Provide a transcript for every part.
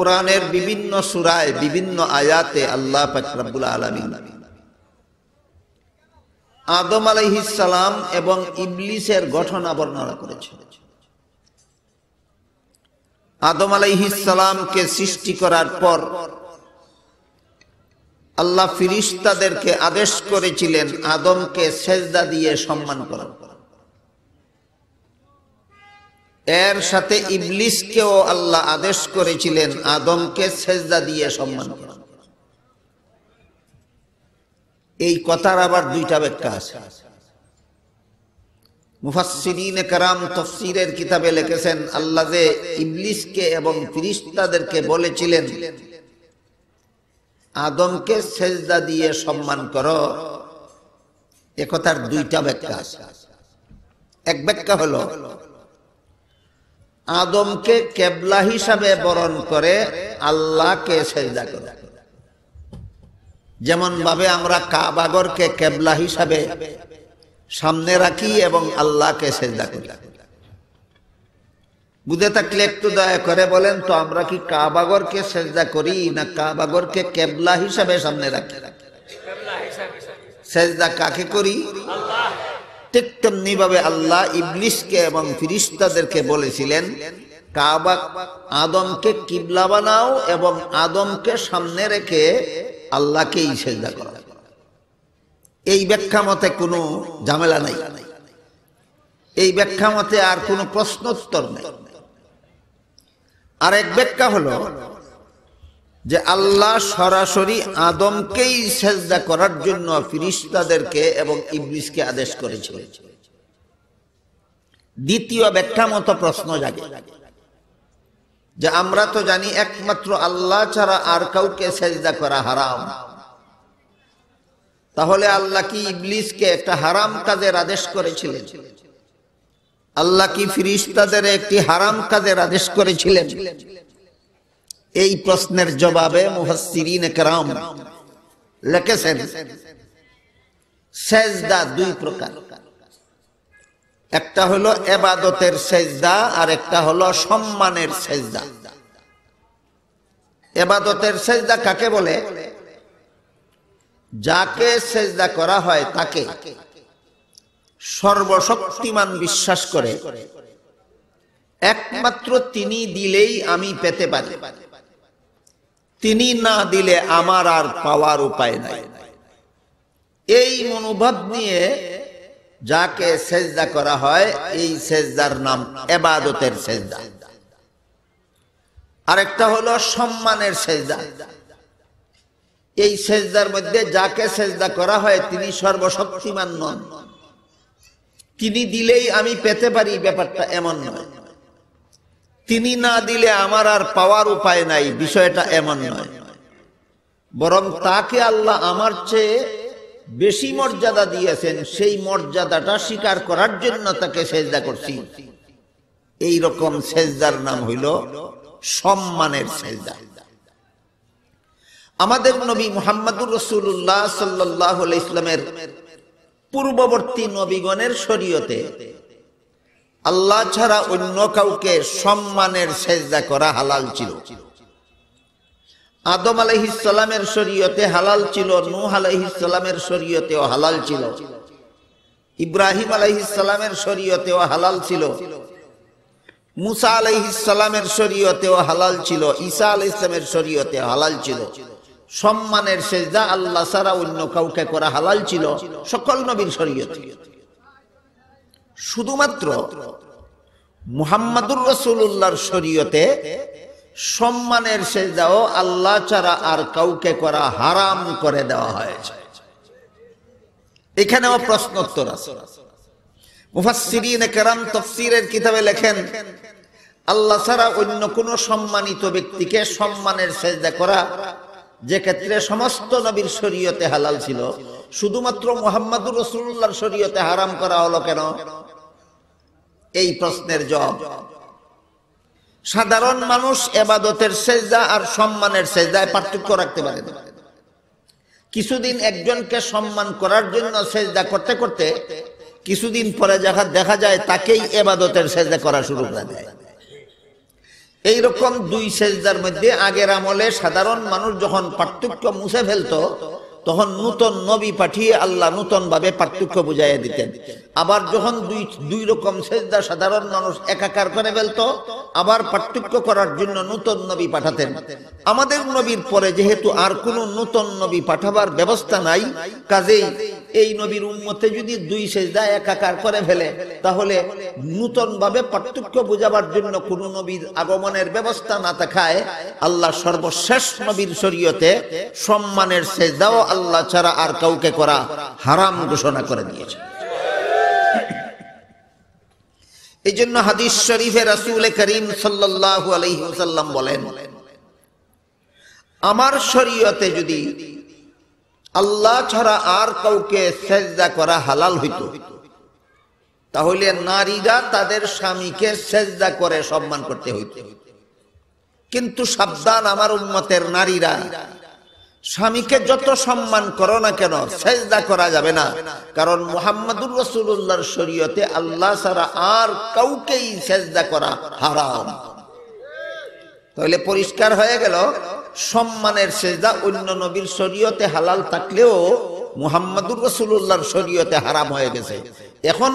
কোরআনের বিভিন্ন সুরায় বিভিন্ন আয়াতে আল্লাহ পাকরাবুল আলমী আদম সালাম এবং ইবলিসের ঘটনা বর্ণনা করেছে আদম সালামকে সৃষ্টি করার পর আল্লাহ ফিরিস্তাদেরকে আদেশ করেছিলেন আদমকে সেজদা দিয়ে সম্মান করার এর সাথে ইবলিসকেও আল্লাহ আদেশ করেছিলেন আদমকে সেজদা দিয়ে সম্মান এই কথার আবার দুইটা ব্যাখ্যা আছে কারাম তফসিরের কিতাবে লিখেছেন আল্লাহ যে ইবলিসকে এবং ফিরিস্তাদেরকে বলেছিলেন আদমকে সেজদা দিয়ে সম্মান করো একথার দুইটা ব্যাখ্যা আছে এক ব্যাখ্যা হলো আদমকে কেবলা হিসাবে বরণ করে আল্লাহকে সেজদা করে যেমন ভাবে আমরা কাবাগরকে কেবলা হিসাবে সামনে রাখি এবং আল্লাহকে সেজদা করি বুঝে থাকলে একটু দয়া করে বলেন তো আমরা কি কাবাগরকে সেজদা করি না কাবাগরকে কেবলা হিসাবে সামনে রাখি সেজদা কাকে করি আল্লাহ ঠিক তেমনিভাবে আল্লাহ ইবলিশকে এবং ফিরিস্তাদেরকে বলেছিলেন কাবা আদমকে কিবলা বানাও এবং আদমকে সামনে রেখে আল্লাহকেই সেজদা করা এই ব্যাখ্যা মতে কোনো ঝামেলা নাই এই ব্যাখ্যা মতে আর কোনো প্রশ্নোত্তর নেই আর এক ব্যাখ্যা হলো যে আল্লাহ সরাসরি আদমকেই সেজদা করার জন্য ফিরিস্তাদেরকে এবং ইবলিশকে আদেশ করেছিল দ্বিতীয় ব্যাখ্যা মতো প্রশ্ন জাগে যে আমরা তো জানি একমাত্র আল্লাহ ছাড়া আর কাউকে সেজদা করা হারাম তাহলে আল্লাহ কি ইবলিশকে একটা হারাম কাজের আদেশ করেছিলেন আল্লাহ কি ফিরিস্তাদের একটি হারাম কাজের আদেশ করেছিলেন এই প্রশ্নের জবাবে মুহাসসিরিন کرام লিখেছেন সেজদা দুই প্রকার একটা হলো এবাদতের সেজদা আর একটা হলো সম্মানের সেজদা এবাদতের সেজদা কাকে বলে যাকে সেজদা করা হয় তাকে সর্বশক্তিমান বিশ্বাস করে একমাত্র তিনি দিলেই আমি পেতে পারি তিনি না দিলে আমার আর পাওয়ার উপায় নাই এই মনোভাব নিয়ে যাকে সেজদা করা হয় এই সেজদার নাম এবাদতের সেজদা আরেকটা হলো সম্মানের সেজদা এই সেজদার মধ্যে যাকে সেজদা করা হয় তিনি সর্বশক্তিমান নন তিনি দিলেই আমি পেতে পারি ব্যাপারটা এমন নয় তিনি না দিলে আমার আর পাওয়ার উপায় নাই বিষয়টা এমন নয় বরং তাকে আল্লাহ আমার চেয়ে বেশি মর্যাদা দিয়েছেন সেই মর্যাদাটা স্বীকার করার জন্য তাকে সেজদা করছি এই রকম সেজদার নাম হইল সম্মানের সেজদা আমাদের নবী মোহাম্মদুর রসুল্লাহ সাল্লাহ ইসলামের পূর্ববর্তী নবীগণের শরীয়তে আল্লাহ ছাড়া অন্য কাউকে সম্মানের সেজদা করা হালাল ছিল আদম আলহিসের শরীয়তে হালাল ছিল নূহ আলহিসের শরীয়তেও হালাল ছিল ইব্রাহিম আলহিসের শরীয়তেও হালাল ছিল মুসা আলহিসের শরীয়তেও হালাল ছিল ঈসা আল ইসলামের শরীয়তে হালাল ছিল সম্মানের সেজদা আল্লাহ ছাড়া অন্য কাউকে করা হালাল ছিল সকল নবীর শরীয়তে শুধুমাত্র মুহাম্মাদুর রসুল্লাহর শরীয়তে সম্মানের সেজাও আল্লাহ ছাড়া আর কাউকে করা হারাম করে দেওয়া হয়েছে এখানেও প্রশ্নোত্তর আছে মুফাসসিরিন কেরাম তফসিরের কিতাবে লেখেন আল্লাহ ছাড়া অন্য কোন সম্মানিত ব্যক্তিকে সম্মানের সেজদা করা যে ক্ষেত্রে সমস্ত নবীর শরীয়তে হালাল ছিল শুধুমাত্র মোহাম্মদুর রসুল্লাহর শরীয়তে হারাম করা হলো কেন এই প্রশ্নের জবাব সাধারণ মানুষ এবাদতের সেজদা আর সম্মানের সেজদায় পার্থক্য রাখতে পারে কিছুদিন একজনকে সম্মান করার জন্য সেজদা করতে করতে কিছুদিন পরে যাহা দেখা যায় তাকেই এবাদতের সেজদা করা শুরু করে দেয় এইরকম দুই সেজদার মধ্যে আগের আমলে সাধারণ মানুষ যখন পার্থক্য মুছে ফেলতো তখন নূতন নবী পাঠিয়ে আল্লাহ নূতন ভাবে পার্থক্য বুঝাইয়া দিতেন আবার যখন দুই দুই রকম সেজদা সাধারণ মানুষ একাকার করে ফেলত আবার পার্থক্য করার জন্য নূতন নবী পাঠাতেন আমাদের নবীর পরে যেহেতু আর কোনো নূতন নবী পাঠাবার ব্যবস্থা নাই কাজেই এই নবীর উন্মতে যদি দুই সেজদা একাকার করে ফেলে তাহলে নূতন ভাবে পার্থক্য বোঝাবার জন্য কোন নবীর আগমনের ব্যবস্থা না থাকায় আল্লাহ সর্বশেষ নবীর শরীয়তে সম্মানের সেজদাও আল্লাহ ছাড়া আর কাউকে করা হারাম ঘোষণা করে দিয়েছে এই জন্য হাদিস শরীফে রাসুল করিম সাল্লাহ আলহিহাল্লাম বলেন আমার শরীয়তে যদি আল্লাহ ছাড়া আর কাউকে সেজদা করা হালাল হইত তাহলে নারীরা তাদের স্বামীকে সেজদা করে সম্মান করতে হইত কিন্তু সাবধান আমার উন্মতের নারীরা স্বামীকে যত সম্মান করো না কেন সেজদা করা যাবে না কারণ মোহাম্মদুর রসুল্লাহর শরীয়তে আল্লাহ ছাড়া আর কাউকেই সেজদা করা হারাম তাহলে পরিষ্কার হয়ে গেল সম্মানের সেজা অন্য নবীর শরীয়তে হালাল থাকলেও মুহাম্মাদুর রসুল্লাহর শরীয়তে হারাম হয়ে গেছে এখন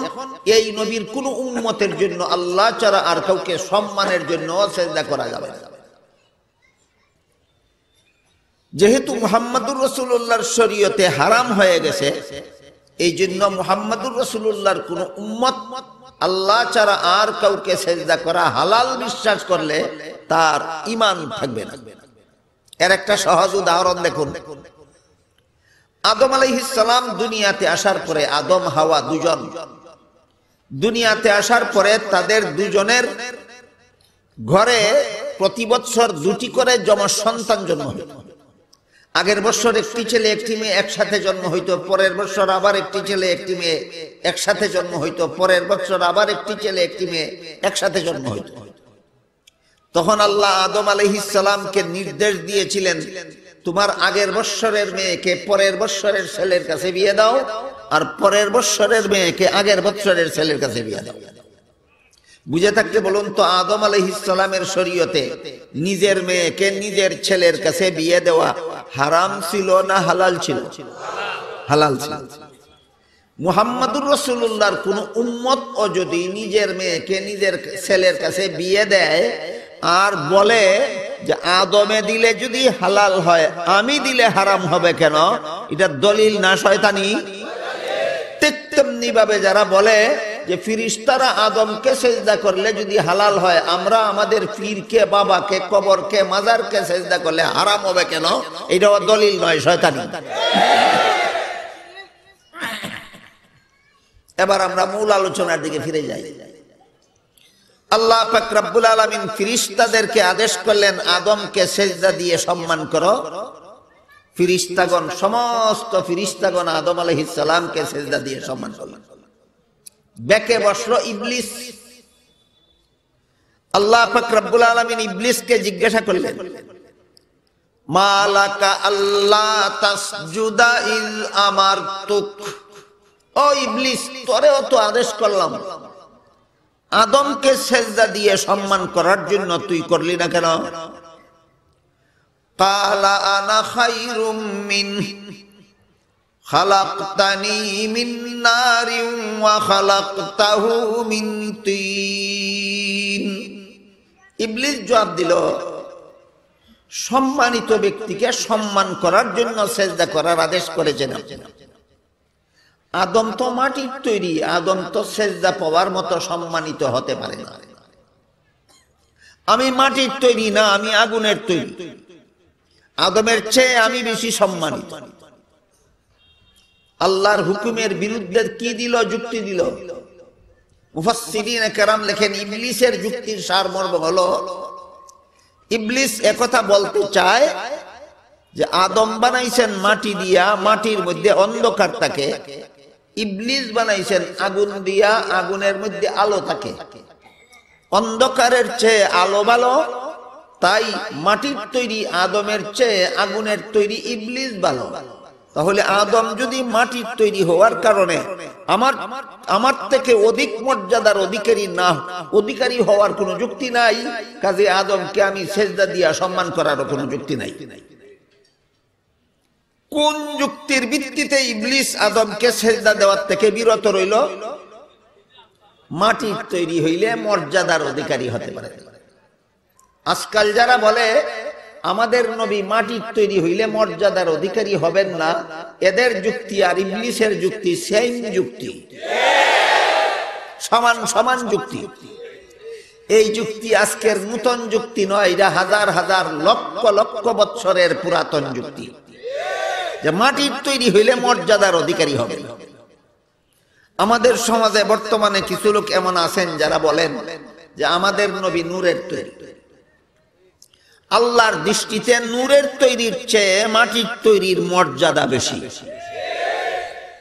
এই নবীর কোন উন্মতের জন্য আল্লাহ ছাড়া আর কাউকে সম্মানের জন্য সেজদা করা যাবে যেহেতু মুহাম্মাদুর রসুল্লাহর শরীয়তে হারাম হয়ে গেছে এই জন্য মুহাম্মাদুর রসুল্লাহর কোন উম্মত আল্লাহ ছাড়া আর কাউকে সেজদা করা হালাল বিশ্বাস করলে তার ইমান থাকবে না এর একটা সহজ উদাহরণ দেখুন আদম সালাম দুনিয়াতে আসার পরে আদম হাওয়া দুজন দুনিয়াতে আসার পরে তাদের দুজনের ঘরে প্রতি বছর দুটি করে জম সন্তান জন্ম হইত আগের বছর একটি ছেলে একটি মেয়ে একসাথে জন্ম হইতো পরের বছর আবার একটি ছেলে একটি মেয়ে একসাথে জন্ম হইতো পরের বছর আবার একটি ছেলে একটি মেয়ে একসাথে জন্ম হইতো তখন আল্লাহ আদম আলহিসামকে নির্দেশ দিয়েছিলেন তোমার আগের বৎসরের মেয়েকে পরের বৎসরের ছেলের কাছে বিয়ে দাও আর পরের বৎসরের মেয়েকে আগের বৎসরের ছেলের কাছে বিয়ে দাও বুঝে থাকতে বলুন তো আদম আলহিসের শরীয়তে নিজের মেয়েকে নিজের ছেলের কাছে বিয়ে দেওয়া হারাম ছিল না হালাল ছিল হালাল ছিল মুহাম্মাদুর রসুল্লাহর কোন উম্মত ও যদি নিজের মেয়েকে নিজের ছেলের কাছে বিয়ে দেয় আর বলে যে আদমে দিলে যদি হালাল হয় আমি দিলে হারাম হবে কেন এটা দলিল না শয়তানি তেমনি ভাবে যারা বলে যে ফিরিস্তারা আদমকে সেজদা করলে যদি হালাল হয় আমরা আমাদের পীরকে বাবাকে কবরকে মাজারকে সেজদা করলে হারাম হবে কেন এটাও দলিল নয় শয়তানি এবার আমরা মূল আলোচনার দিকে ফিরে যাই আল্লাহ ফাকরাবুল আলমিন ফিরিস্তাদেরকে আদেশ করলেন আদমকে সেজদা দিয়ে সম্মান করো ফিরিস্তাগণ সমস্ত ফিরিস্তাগণ আদম আলহিসামকে সেজদা দিয়ে সম্মান করলেন বেকে বসল ইবলিস আল্লাহ ফাকরাবুল আলমিন ইবলিসকে জিজ্ঞাসা করলেন মালাকা আল্লাহ তাসজুদা ইল আমার তুক ও ইবলিস তরেও তো আদেশ করলাম আদমকে সেজদা দিয়ে সম্মান করার জন্য তুই করলি না কেন কালা আনা খাইরুম মিন খালাকতানি মিন নারিম ওয়া খালাকতাহু মিন তিন ইবলিস জবাব দিল সম্মানিত ব্যক্তিকে সম্মান করার জন্য সেজদা করার আদেশ করেছেন আপনি আদম তো মাটির তৈরি আদম তো সেজদা পাওয়ার মতো সম্মানিত হতে পারে না আমি মাটির তৈরি না আমি আগুনের তৈরি আদমের চেয়ে আমি বেশি সম্মানিত আল্লাহর হুকুমের বিরুদ্ধে কি দিল যুক্তি দিল কেরাম লেখেন ইবলিসের যুক্তির সারমর্ম হলো ইবলিস একথা বলতে চায় যে আদম বানাইছেন মাটি দিয়া মাটির মধ্যে অন্ধকার তাকে ইবলিস বানাইছেন আগুন দিয়া আগুনের মধ্যে আলো থাকে অন্ধকারের চেয়ে আলো ভালো তাই মাটির তৈরি আদমের চেয়ে আগুনের তৈরি ইবলিস ভালো তাহলে আদম যদি মাটির তৈরি হওয়ার কারণে আমার আমার থেকে অধিক মর্যাদার অধিকারী না অধিকারী হওয়ার কোনো যুক্তি নাই কাজে আদমকে আমি সেজদা দিয়া সম্মান করারও কোনো যুক্তি নাই কোন যুক্তির ভিত্তিতে ইবলিস আদমকে সেজদা দেওয়ার থেকে বিরত রইল মাটির তৈরি হইলে মর্যাদার অধিকারী হতে পারে আজকাল যারা বলে আমাদের নবী মাটির তৈরি হইলে মর্যাদার অধিকারী হবেন না এদের যুক্তি আর ইংলিশের যুক্তি সেম যুক্তি সমান সমান যুক্তি এই যুক্তি আজকের নূতন যুক্তি নয় এটা হাজার হাজার লক্ষ লক্ষ বৎসরের পুরাতন যুক্তি যে মাটির তৈরি হইলে মর্যাদার অধিকারী হবে আমাদের সমাজে বর্তমানে কিছু লোক এমন আছেন যারা বলেন যে আমাদের নবী নূরের তৈরি আল্লাহর দৃষ্টিতে নূরের তৈরির চেয়ে মাটির তৈরির মর্যাদা বেশি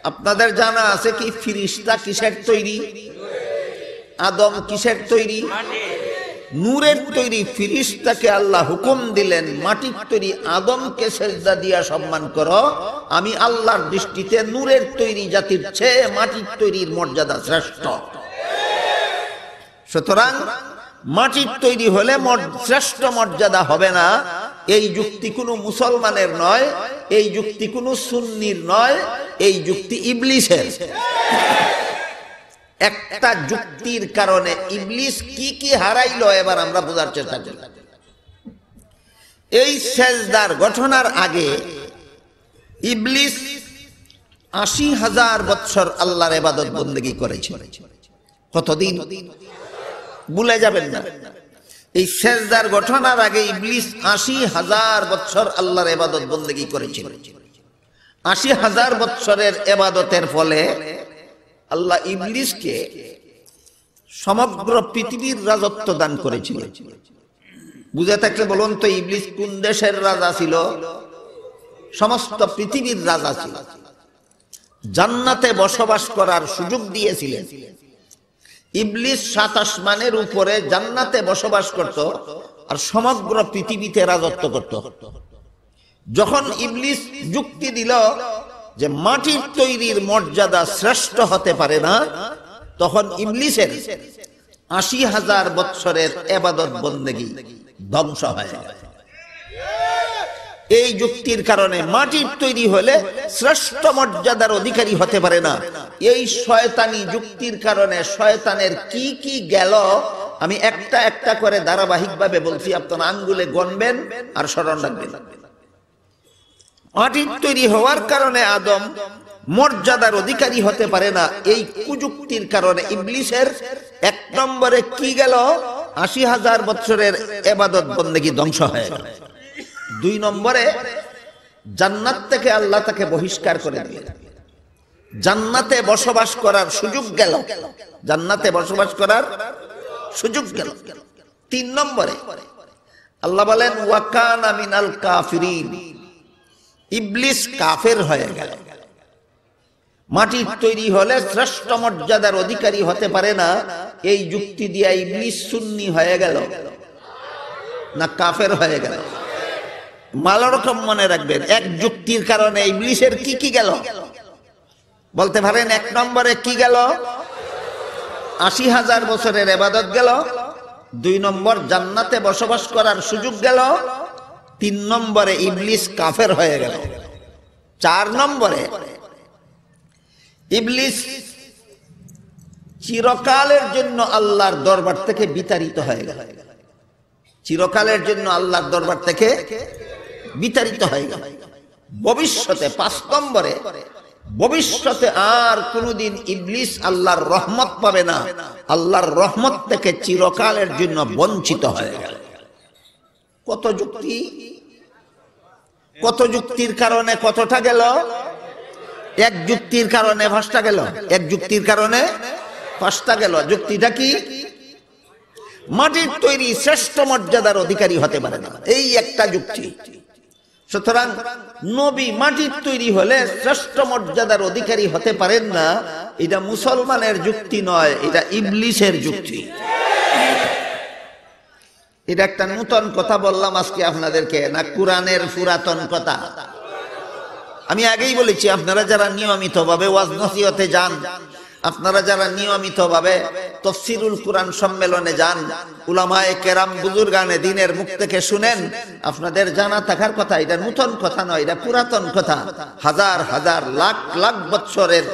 আপনাদের জানা আছে কি ফিরিস্তা কিসের তৈরি আদম কিসের তৈরি নূরের তৈরি ফিরিস্তাকে আল্লাহ হুকুম দিলেন মাটির তৈরি আদমকে সেজদা দিয়া সম্মান করো আমি আল্লাহর দৃষ্টিতে নূরের তৈরি জাতির চেয়ে মাটির তৈরির মর্যাদা শ্রেষ্ঠ সুতরাং মাটির তৈরি হলে শ্রেষ্ঠ মর্যাদা হবে না এই যুক্তি কোনো মুসলমানের নয় এই যুক্তি কোনো সুন্নির নয় এই যুক্তি ইবলিসের একটা যুক্তির কারণে ইবলিস কি কি হারাইল এবার আমরা বোঝার চেষ্টা করি এই সেজদার ঘটনার আগে ইবলিস আশি হাজার বৎসর আল্লাহর এবাদত বন্দেগি করেছে কতদিন ভুলে যাবেন না এই সেজদার ঘটনার আগে ইবলিস আশি হাজার বৎসর আল্লাহর এবাদত বন্দেগি করেছিল আশি হাজার বৎসরের এবাদতের ফলে আল্লাহ ইবলিসকে সমগ্র পৃথিবীর রাজত্ব দান করেছিল বুঝে থাকলে বলুন তো ইবলিস কোন দেশের রাজা ছিল সমস্ত পৃথিবীর রাজা ছিল জান্নাতে বসবাস করার সুযোগ দিয়েছিলেন ইবলিস সাত আসমানের উপরে জান্নাতে বসবাস করত আর সমগ্র পৃথিবীতে রাজত্ব করত যখন ইবলিস যুক্তি দিল যে মাটির তৈরির মর্যাদা শ্রেষ্ঠ হতে পারে না তখন ইংলিশের আশি হাজার বৎসরের এবাদত বন্দেগী ধ্বংস হয় এই যুক্তির কারণে মাটির তৈরি হলে শ্রেষ্ঠ মর্যাদার অধিকারী হতে পারে না এই শয়তানি যুক্তির কারণে শয়তানের কি কি গেল আমি একটা একটা করে ধারাবাহিকভাবে বলছি আপনার আঙ্গুলে গণবেন আর স্মরণ রাখবেন মাটির তৈরি হওয়ার কারণে আদম মর্যাদার অধিকারী হতে পারে না এই কুযুক্তির কারণে ইবলিশের এক নম্বরে কি গেল আশি হাজার বছরের এবাদত বন্দেগী ধ্বংস হয়ে গেল দুই নম্বরে জান্নাত থেকে আল্লাহ তাকে বহিষ্কার করে দিল জান্নাতে বসবাস করার সুযোগ গেল জান্নাতে বসবাস করার সুযোগ গেল তিন নম্বরে আল্লাহ বলেন ওয়াকান আমিনাল কাফিরিন ইবলিস কাফের হয়ে গেল মাটির তৈরি হলে শ্রেষ্ঠ মর্যাদার অধিকারী হতে পারে না এই যুক্তি দিয়া ইবলিস সুন্নি হয়ে গেল না কাফের হয়ে গেল মালরকম মনে রাখবেন এক যুক্তির কারণে ইবলিসের কি কি গেল বলতে পারেন এক নম্বরে কি গেল আশি হাজার বছরের এবাদত গেল দুই নম্বর জান্নাতে বসবাস করার সুযোগ গেল তিন নম্বরে ইবলিস কাফের হয়ে গেল চার নম্বরে ইবলিস চিরকালের জন্য আল্লাহর দরবার থেকে বিতাড়িত হয়ে গেল চিরকালের জন্য আল্লাহর দরবার থেকে বিতাড়িত হয়ে গেল ভবিষ্যতে পাঁচ নম্বরে ভবিষ্যতে আর কোনদিন ইবলিস আল্লাহর রহমত পাবে না আল্লাহর রহমত থেকে চিরকালের জন্য বঞ্চিত হয়ে গেল কত যুক্তি কত যুক্তির কারণে কতটা গেল এক যুক্তির কারণে ফসটা গেল এক যুক্তির কারণে ফসটা গেল যুক্তিটা কি মাটির তৈরি শ্রেষ্ঠ মর্যাদার অধিকারী হতে পারে না এই একটা যুক্তি সুতরাং নবী মাটির তৈরি হলে শ্রেষ্ঠ মর্যাদার অধিকারী হতে পারেন না এটা মুসলমানের যুক্তি নয় এটা ইবলিশের যুক্তি এটা একটা নূতন কথা বললাম আজকে আপনাদেরকে না কোরআনের পুরাতন কথা আমি আগেই বলেছি আপনারা যারা নিয়মিতভাবে ওয়াজ নসিহতে যান আপনারা যারা নিয়মিতভাবে তফসিরুল কোরআন সম্মেলনে যান উলামায়ে কেরাম বুজুর্গানে দিনের মুখ থেকে শুনেন আপনাদের জানা থাকার কথা এটা নূতন কথা নয় এটা পুরাতন কথা হাজার হাজার লাখ লাখ বছরের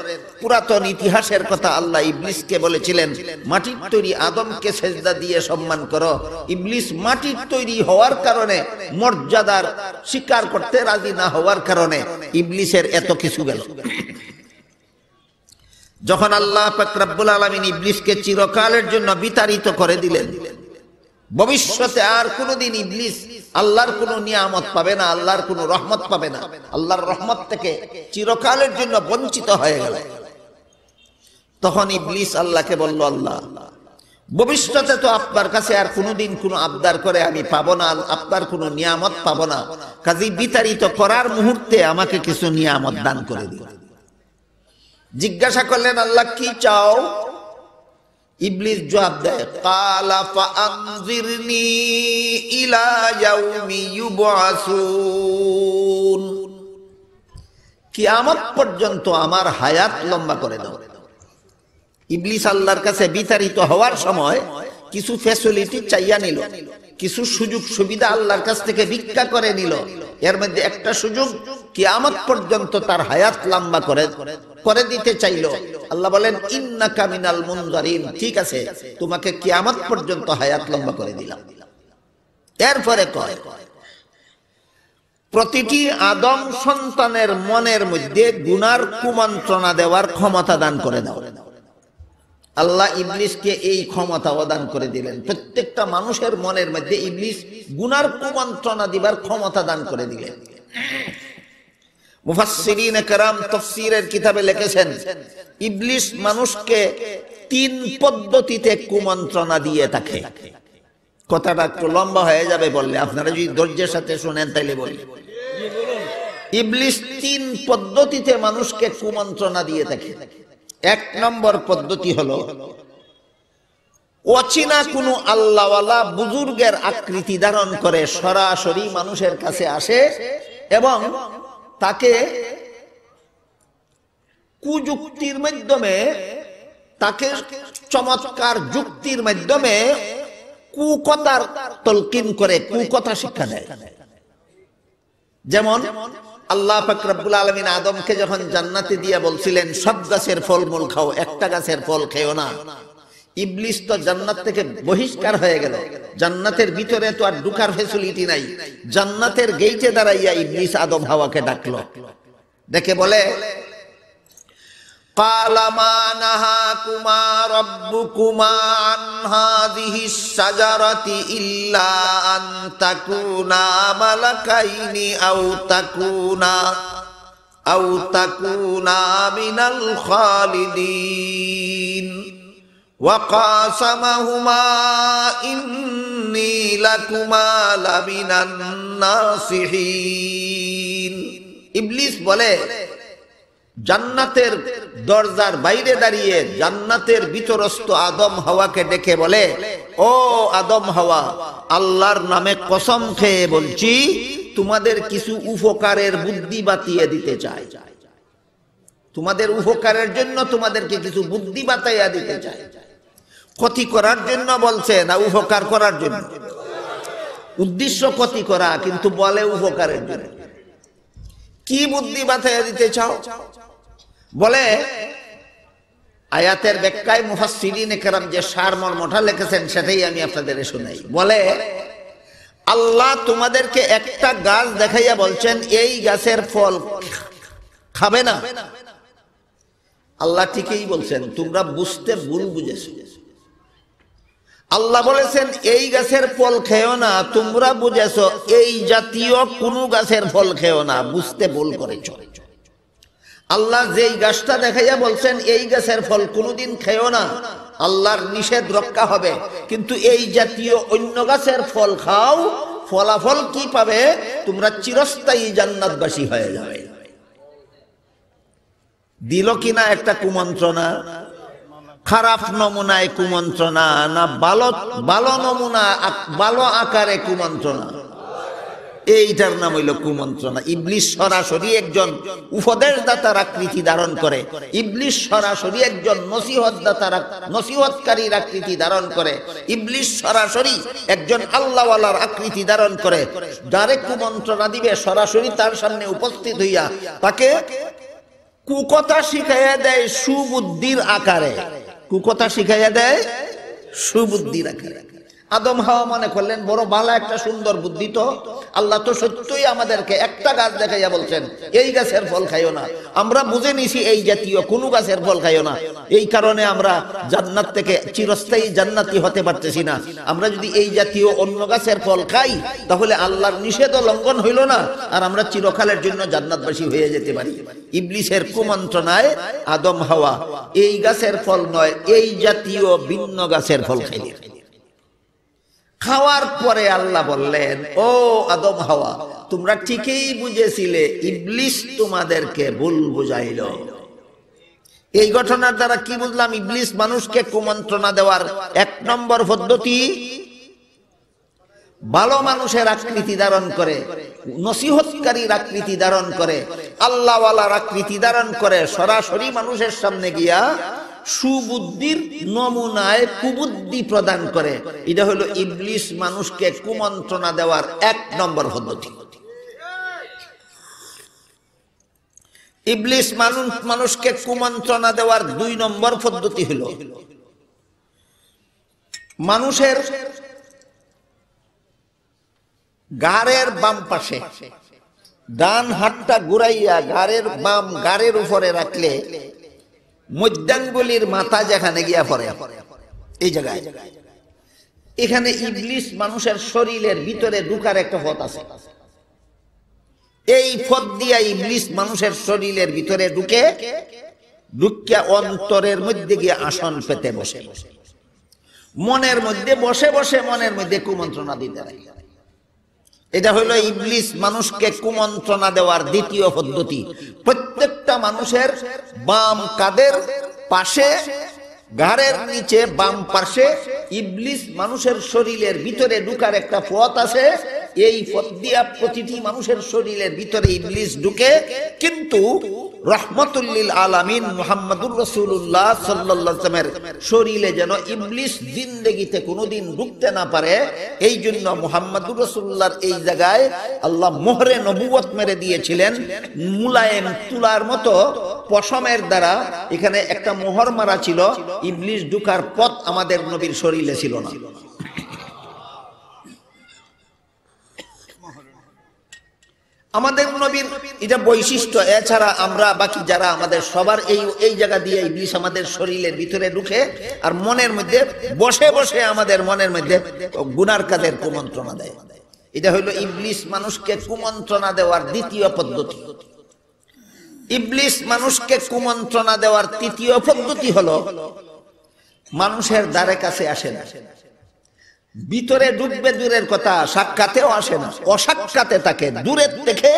পুরাতন ইতিহাসের কথা আল্লাহ ইবলিসকে বলেছিলেন মাটির তৈরি আদমকে সেজদা দিয়ে সম্মান করো ইবলিস মাটির তৈরি হওয়ার কারণে মর্যাদার স্বীকার করতে রাজি না হওয়ার কারণে ইবলিসের এত কিছু গেল যখন আল্লাহ পাকরাবুল আলমিন ইবলিশকে চিরকালের জন্য বিতাড়িত করে দিলেন ভবিষ্যতে আর কোনদিন ইবলিস আল্লাহর কোন নিয়ামত পাবে না আল্লাহর কোন রহমত পাবে না আল্লাহর রহমত থেকে চিরকালের জন্য বঞ্চিত হয়ে গেল তখন ইবলিস আল্লাহকে বলল আল্লাহ ভবিষ্যতে তো আপনার কাছে আর কোনদিন কোনো আবদার করে আমি পাবো না আপনার কোনো নিয়ামত পাবো না কাজী বিতাড়িত করার মুহূর্তে আমাকে কিছু নিয়ামত দান করে দিল জিজ্ঞাসা করলেন আল্লাহ কি চাও ইবলিস জবাব দেয় কালা ফাআনজিরনি ইলা ইয়াউমি ইউবাসুন কিয়ামত পর্যন্ত আমার হায়াত লম্বা করে দাও ইবলিস আল্লাহর কাছে বিতাড়িত হওয়ার সময় কিছু ফ্যাসিলিটি চাইয়া নিল কিছু সুযোগ সুবিধা আল্লাহর কাছ থেকে ভিক্ষা করে নিল এর মধ্যে একটা সুযোগ কিয়ামত পর্যন্ত তার হায়াত লম্বা করে করে দিতে চাইল আল্লাহ বলেন ইন্না কামিনাল মুনজারিন ঠিক আছে তোমাকে কিয়ামত পর্যন্ত হায়াত লম্বা করে দিলাম এরপরে কয় প্রতিটি আদম সন্তানের মনের মধ্যে গুনার কুমন্ত্রণা দেওয়ার ক্ষমতা দান করে দাও আল্লাহ ইবলিশকে এই ক্ষমতা দান করে দিলেন প্রত্যেকটা মানুষের মনের মধ্যে ইবলিশ গুনার কুমন্ত্রণা দিবার ক্ষমতা দান করে দিলেন আপনারা যদি ধৈর্যের সাথে শুনেন তাইলে বলি ইবলিস তিন পদ্ধতিতে মানুষকে কুমন্ত্রণা দিয়ে থাকে এক নম্বর পদ্ধতি হলো অচিনা কোন আল্লাহওয়ালা বুজুর্গের আকৃতি ধারণ করে সরাসরি মানুষের কাছে আসে এবং তাকে কুযুক্তির মাধ্যমে তাকে চমৎকার যুক্তির মাধ্যমে কুকথার তলকিন করে কুকথা শিক্ষা দেয় যেমন আল্লাহ ফাকরাবুল আলমিন আদমকে যখন জান্নাতে দিয়ে বলছিলেন সব গাছের ফল মূল খাও একটা গাছের ফল খেও না ইবলিস তো জান্নাত থেকে বহিষ্কার হয়ে গেল জান্নাতের ভিতরে তো আর ঢুকার ফেসিলিটি নাই জান্নাতের গেইটে দাঁড়াইয়া ইবলিস আদম হাওয়াকে ডাকলো দেখে বলে قال ما ইবলিস বলে জান্নাতের দরজার বাইরে দাঁড়িয়ে জান্নাতের বিতরস্ত আদম হওয়াকে ডেকে বলে ও আদম হাওয়া আল্লাহর নামে কসম খেয়ে বলছি তোমাদের কিছু উপকারের বুদ্ধি বাতিয়ে দিতে চাই তোমাদের উপকারের জন্য তোমাদেরকে কিছু বুদ্ধি বাতাইয়া দিতে চাই ক্ষতি করার জন্য বলছে না উপকার করার জন্য উদ্দেশ্য ক্ষতি করা কিন্তু বলে উপকারের জন্য কি বুদ্ধি মাথায় দিতে চাও বলে আয়াতের ব্যাখ্যায় মুহাসিরিন কেরাম যে সার মর্মটা লিখেছেন সেটাই আমি আপনাদের শুনাই বলে আল্লাহ তোমাদেরকে একটা গাছ দেখাইয়া বলছেন এই গাছের ফল খাবে না আল্লাহ ঠিকই বলছেন তোমরা বুঝতে ভুল বুঝেছো আল্লাহ বলেছেন এই গাছের ফল খেয়েও না তোমরা বুঝেছ এই জাতীয় কোন গাছের ফল খেয়েও না বুঝতে ভুল করেছ আল্লাহ যেই গাছটা দেখাইয়া বলছেন এই গাছের ফল কোনোদিন খেয়েও না আল্লাহর নিষেধ রক্ষা হবে কিন্তু এই জাতীয় অন্য গাছের ফল খাও ফলাফল কি পাবে তোমরা চিরস্থায়ী জান্নাতবাসী হয়ে যাবে দিল কিনা একটা কুমন্ত্রণা খারাপ নমুনায় কুমন্ত্রণা না ভালো ভালো নমুনা ভালো আকারে কুমন্ত্রণা এইটার নাম হইল কুমন্ত্রণা ইবলিশ সরাসরি একজন উপদেশদাতার আকৃতি ধারণ করে ইবলিশ সরাসরি একজন নসিহতদাতার নসিহতকারীর আকৃতি ধারণ করে ইবলিশ সরাসরি একজন আল্লাহওয়ালার আকৃতি ধারণ করে যারে কুমন্ত্রণা দিবে সরাসরি তার সামনে উপস্থিত হইয়া তাকে কুকথা শিখাইয়া দেয় সুবুদ্ধির আকারে কুকথা শিখাইয়া দেয় সুবুদ্ধি রাখে আদম হাওয়া মনে করলেন বড় বালা একটা সুন্দর বুদ্ধি তো আল্লাহ তো সত্যই আমাদেরকে একটা গাছ দেখাইয়া বলছেন এই গাছের ফল খাইও না আমরা বুঝে নিছি এই জাতীয় কোনো গাছের ফল খাইও না এই কারণে আমরা জান্নাত থেকে চিরস্থায়ী জান্নাতি হতে পারতেছি না আমরা যদি এই জাতীয় অন্য গাছের ফল খাই তাহলে আল্লাহর নিষেধ লঙ্ঘন হইল না আর আমরা চিরকালের জন্য জান্নাতবাসী হয়ে যেতে পারি ইবলিসের কুমন্ত্রণায় আদম হাওয়া এই গাছের ফল নয় এই জাতীয় ভিন্ন গাছের ফল খাইলে খাওয়ার পরে আল্লাহ বললেন ও আদম হাওয়া তোমরা ঠিকই বুঝেছিলে ইবলিস তোমাদেরকে ভুল বুঝাইল এই ঘটনার দ্বারা কি বুঝলাম ইবলিস মানুষকে কুমন্ত্রণা দেওয়ার এক নম্বর পদ্ধতি ভালো মানুষের আকৃতি ধারণ করে নসিহতকারীর আকৃতি ধারণ করে আল্লাহওয়ালার আকৃতি ধারণ করে সরাসরি মানুষের সামনে গিয়া সুবুদ্ধির নমুনায় কুবুদ্ধি প্রদান করে এটা হলো ইবলিস মানুষকে কুমন্ত্রণা দেওয়ার এক নম্বর পদ্ধতি ইবলিস মানুষ মানুষকে কুমন্ত্রণা দেওয়ার দুই নম্বর পদ্ধতি হলো মানুষের গাড়ের বাম পাশে ডান হাতটা ঘুরাইয়া গাড়ের বাম গাড়ের উপরে রাখলে মধ্যাঙ্গলির মাথা যেখানে গিয়া পড়ে এই জায়গায় এখানে ইবলিস মানুষের শরীরের ভিতরে ঢুকার একটা পথ আছে এই দিয়া ইবলিস মানুষের শরীরের ভিতরে ঢুকে ঢুকিয়া অন্তরের মধ্যে গিয়ে আসন পেতে বসে বসে মনের মধ্যে বসে বসে মনের মধ্যে কুমন্ত্রণা দিতে লাগে এটা হইল ইবলিস মানুষকে কুমন্ত্রণা দেওয়ার দ্বিতীয় পদ্ধতি প্রত্যেকটা মানুষের বাম কাদের পাশে ঘাড়ের নিচে বাম পাশে ইবলিস মানুষের শরীরের ভিতরে ঢুকার একটা পথ আছে এই পথ দিয়া প্রতিটি মানুষের শরীরের ভিতরে ইবলিস ঢুকে কিন্তু রহমতুল্লিল আলামিন মোহাম্মদুর রসুল্লাহ সাল্লামের শরীরে যেন ইবলিস জিন্দগিতে কোনোদিন ঢুকতে না পারে এই জন্য মোহাম্মদুর রসুল্লাহর এই জায়গায় আল্লাহ মোহরে নবুয়ত মেরে দিয়েছিলেন মুলায়েম তুলার মতো পশমের দ্বারা এখানে একটা মোহর মারা ছিল ইবলিশ ঢুকার পথ আমাদের নবীর শরীরে ছিল না আমাদের নবীর এটা বৈশিষ্ট্য এছাড়া আমরা বাকি যারা আমাদের সবার এই এই জায়গা দিয়ে ইবলিশ আমাদের শরীরের ভিতরে ঢুকে আর মনের মধ্যে বসে বসে আমাদের মনের মধ্যে গুনার কাজের কুমন্ত্রণা দেয় এটা হইলো ইবলিশ মানুষকে কুমন্ত্রণা দেওয়ার দ্বিতীয় পদ্ধতি ইবলিস মানুষকে কুমন্ত্রণা দেওয়ার তৃতীয় পদ্ধতি হলো মানুষের দ্বারে কাছে আসে না ভিতরে ডুববে দূরের কথা সাক্ষাতেও আসে না অসাক্ষাতে তাকে দূরের থেকে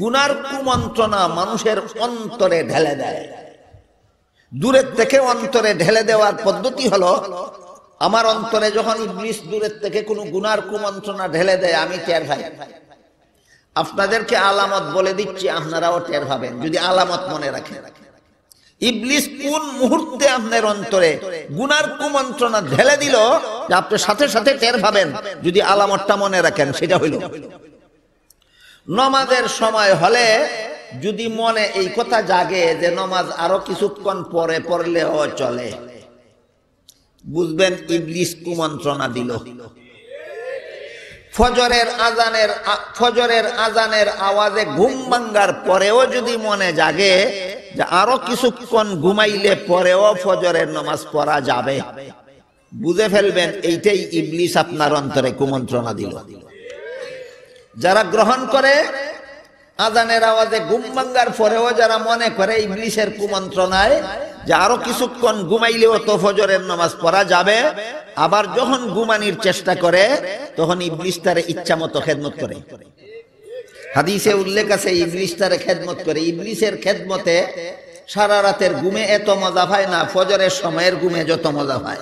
গুনার কুমন্ত্রণা মানুষের অন্তরে ঢেলে দেয় দূরের থেকে অন্তরে ঢেলে দেওয়ার পদ্ধতি হলো আমার অন্তরে যখন ইবলিস দূরের থেকে কোনো গুনার কুমন্ত্রণা ঢেলে দেয় আমি টের ভাই আপনাদেরকে আলামত বলে দিচ্ছি আপনারাও টের ভাবেন যদি আলামত মনে রাখেন ইবলিস কোন মুহূর্তে আপনার অন্তরে গুনার কুমন্ত্রণা ঢেলে দিল আপনি সাথে সাথে টের যদি আলামতটা মনে রাখেন সেটা হইল নমাজের সময় হলে যদি মনে এই কথা জাগে যে নমাজ আরো কিছুক্ষণ পরে পড়লেও চলে বুঝবেন ইবলিস কুমন্ত্রণা দিল ফজরের আজানের ফজরের আজানের আওয়াজে ঘুম ভাঙ্গার পরেও যদি মনে জাগে যে আরো কিছুক্ষণ ঘুমাইলে পরেও ফজরের নামাজ পড়া যাবে বুঝে ফেলবেন এইটাই ইবলিশ আপনার অন্তরে কুমন্ত্রণা দিল যারা গ্রহণ করে আজানের আওয়াজে ঘুম ভাঙ্গার পরেও যারা মনে করে ইংলিশের কুমন্ত্রণায় যে আরো কিছুক্ষণ ঘুমাইলেও তো ফজরের নামাজ পড়া যাবে আবার যখন ঘুমানির চেষ্টা করে তখন ইবলিশ তারে ইচ্ছা মতো খেদমত করে হাদিসে উল্লেখ আছে ইবলিশ তারে খেদমত করে ইবলিশের খেদমতে সারা রাতের ঘুমে এত মজা পায় না ফজরের সময়ের ঘুমে যত মজা পায়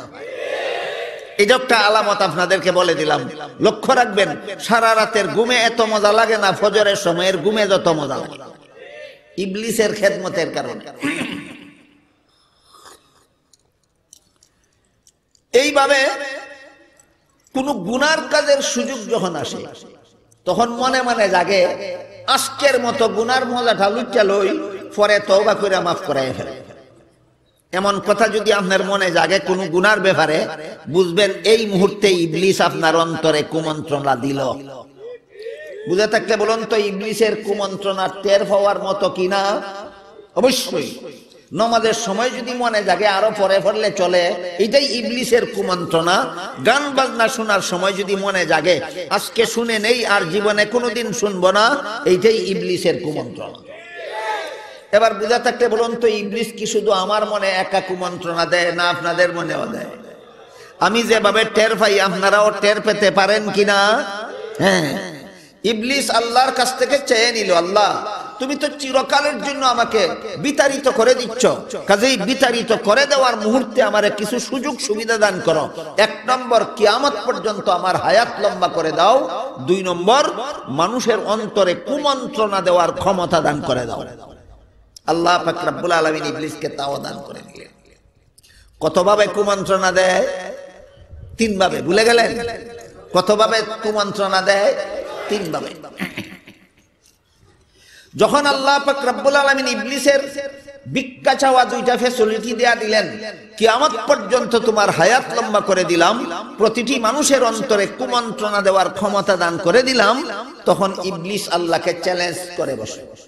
এই আলামত আপনাদেরকে বলে দিলাম লক্ষ্য রাখবেন সারা রাতের ঘুমে এত মজা লাগে না ফজরের সময়ের ঘুমে যত মজা লাগে ইবলিসের খেদমতের কারণে এইভাবে কোন গুনার কাজের সুযোগ যখন আসে তখন মনে মনে জাগে আজকের মতো গুনার মজাটা লুচ্চা লই পরে তওবা করে মাফ করাই ফেলে এমন কথা যদি আপনার মনে জাগে কোনো গুনার ব্যাপারে বুঝবেন এই মুহূর্তে ইবলিস আপনার অন্তরে কুমন্ত্রণা দিল বুঝে থাকলে বলুন তো ইবলিসের কুমন্ত্রণা টের হওয়ার মতো কিনা অবশ্যই নমাজের সময় যদি মনে জাগে আরো পরে পড়লে চলে এটাই ইবলিসের কুমন্ত্রণা গান বাজনা শোনার সময় যদি মনে জাগে আজকে শুনে নেই আর জীবনে কোনোদিন শুনবো না এইটাই ইবলিসের কুমন্ত্রণা এবার বুঝা থাকলে বলুন তো ইবলিশ কি শুধু আমার মনে একা কুমন্ত্রণা দেয় না আপনাদের মনেও দেয় আমি যেভাবে টের পাই আপনারাও টের পেতে পারেন কিনা হ্যাঁ ইবলিস আল্লাহর কাছ থেকে চেয়ে নিল আল্লাহ তুমি তো চিরকালের জন্য আমাকে বিতাড়িত করে দিচ্ছ কাজেই বিতাড়িত করে দেওয়ার মুহূর্তে আমার কিছু সুযোগ সুবিধা দান করো এক নম্বর কিয়ামত পর্যন্ত আমার হায়াত লম্বা করে দাও দুই নম্বর মানুষের অন্তরে কুমন্ত্রণা দেওয়ার ক্ষমতা দান করে দাও আল্লাহ ফাকরাবুল আলমিন ইবলিসকে তাও দান করে দিলেন কতভাবে কুমন্ত্রণা দেয় তিনভাবে ভুলে গেলেন কতভাবে কুমন্ত্রণা দেয় তিনভাবে যখন আল্লাহ ফাকরাবুল আলমিন ইবলিসের বিজ্ঞা চাওয়া দুইটা ফেসিলিটি দেয়া দিলেন কি আমার পর্যন্ত তোমার হায়াত লম্বা করে দিলাম প্রতিটি মানুষের অন্তরে কুমন্ত্রণা দেওয়ার ক্ষমতা দান করে দিলাম তখন ইবলিস আল্লাহকে চ্যালেঞ্জ করে বসে বসে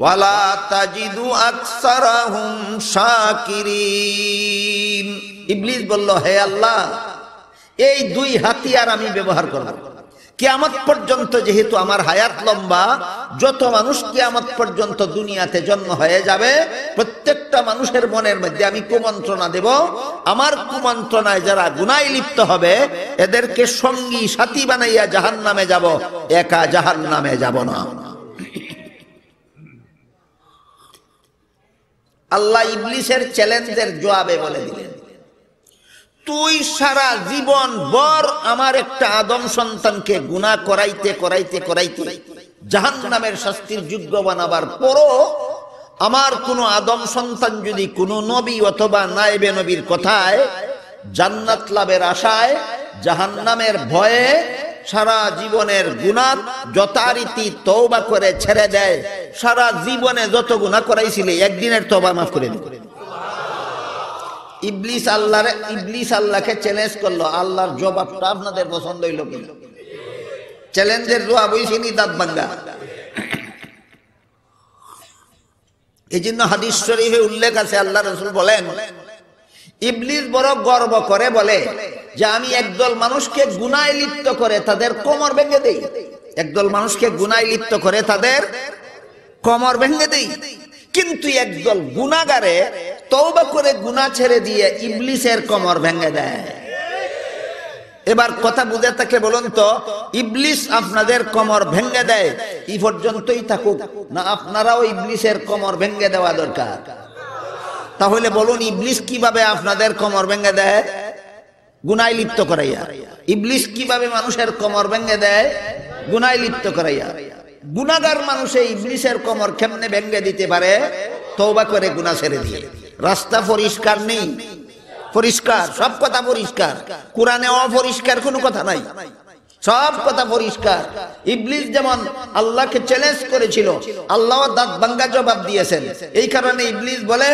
ওয়ালা তাজিদু আকসারাহুম শাকিরিন ইবলিস বলল হে আল্লাহ এই দুই হাতিয়ার আমি ব্যবহার করব কেয়ামত পর্যন্ত যেহেতু আমার হায়াত লম্বা যত মানুষ কেয়ামত পর্যন্ত দুনিয়াতে জন্ম হয়ে যাবে প্রত্যেকটা মানুষের মনের মধ্যে আমি কুমন্ত্রণা দেব আমার কুমন্ত্রণায় যারা গুনায় লিপ্ত হবে এদেরকে সঙ্গী সাথী বানাইয়া জাহান নামে যাব একা জাহান নামে যাব না আল্লাহ ইবলিসের চ্যালেঞ্জের জবাবে বলে দিলেন তুই সারা জীবন বর আমার একটা আদম সন্তানকে গুণা করাইতে করাইতে করাইতে জাহান নামের শাস্তির যোগ্য বানাবার পরও আমার কোনো আদম সন্তান যদি কোনো নবী অথবা নাইবে নবীর কথায় জান্নাত লাভের আশায় জাহান নামের ভয়ে সারা জীবনের গুণা যথারীতি তৌবা করে ছেড়ে দেয় সারা জীবনে যত গুণা করাইছিলে একদিনের তোবা মাফ করে দেয় ইবলিস ইবলিস আল্লাহকে চ্যালেঞ্জ করলো আল্লাহর জবাবটা আপনাদের পছন্দ হইল কি চ্যালেঞ্জের দোয়া বইছিনি দাঁত ভাঙ্গা এই জন্য হাদিস শরীফে উল্লেখ আছে আল্লাহ রসুল বলেন ইবলিস বড় গর্ব করে বলে যে আমি একদল মানুষকে গুনায় লিপ্ত করে তাদের কোমর ভেঙে দেই একদল মানুষকে গুনায় লিপ্ত করে তাদের কোমর ভেঙে দেই কিন্তু একদল গুনাগারে তৌবা করে গুনা ছেড়ে দিয়ে ইবলিসের কোমর ভেঙে দেয় এবার কথা বুঝে থাকে বলুন তো ইবলিস আপনাদের কমর ভেঙে দেয় এই পর্যন্তই থাকুক না আপনারাও ইবলিসের কমর ভেঙে দেওয়া দরকার তাহলে বলুন ইবলিস কিভাবে আপনাদের কমর ভেঙে দেয় গুনায় লিপ্ত করাইয়া ইবলিস কিভাবে মানুষের কমর ভেঙে দেয় গুনায় লিপ্ত করাইয়া গুনাগার মানুষে ইবলিসের কমর কেমনে ভেঙে দিতে পারে তৌবা করে গুনা ছেড়ে দিয়ে রাস্তা পরিষ্কার নেই পরিষ্কার সব কথা পরিষ্কার কোরআনে অপরিষ্কার কোনো কথা নাই সব কথা পরিষ্কার ইবলিস যেমন আল্লাহকে চ্যালেঞ্জ করেছিল আল্লাহ দাঁত বাঙ্গা জবাব দিয়েছেন এই কারণে ইবলিস বলে